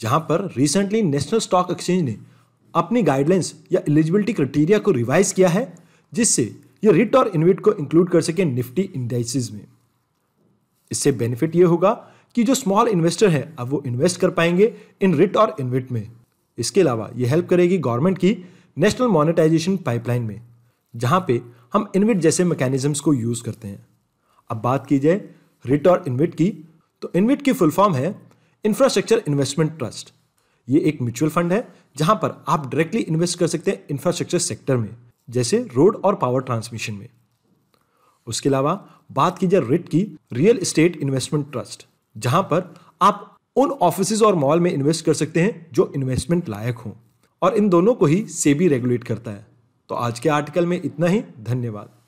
जहां पर रिसेंटली नेशनल स्टॉक एक्सचेंज ने अपनी गाइडलाइंस या एलिजिबिलिटी क्राइटेरिया को रिवाइज किया है जिससे ये रिट और इन्विट को इंक्लूड कर सके निफ्टी इंडेक्सेस में इससे बेनिफिट ये होगा कि जो स्मॉल इन्वेस्टर है अब वो इन्वेस्ट कर पाएंगे इन रिट और इन्विट में इसके अलावा ये हेल्प करेगी गवर्नमेंट की नेशनल मोनेटाइजेशन पाइपलाइन में जहां पे हम इन्विट जैसे मैकेनिज्म्स को यूज़ करते हैं अब बात की जाए रिट और इन्विट की तो इन्विट की फुल फॉर्म है इंफ्रास्ट्रक्चर इन्वेस्टमेंट ट्रस्ट ये एक म्यूचुअल फंड है जहाँ पर आप डायरेक्टली इन्वेस्ट कर सकते हैं इंफ्रास्ट्रक्चर सेक्टर में जैसे रोड और पावर ट्रांसमिशन में उसके अलावा बात की जाए रिट की रियल इस्टेट इन्वेस्टमेंट ट्रस्ट जहां पर आप उन ऑफिस और मॉल में इन्वेस्ट कर सकते हैं जो इन्वेस्टमेंट लायक हों और इन दोनों को ही सेबी रेगुलेट करता है तो आज के आर्टिकल में इतना ही धन्यवाद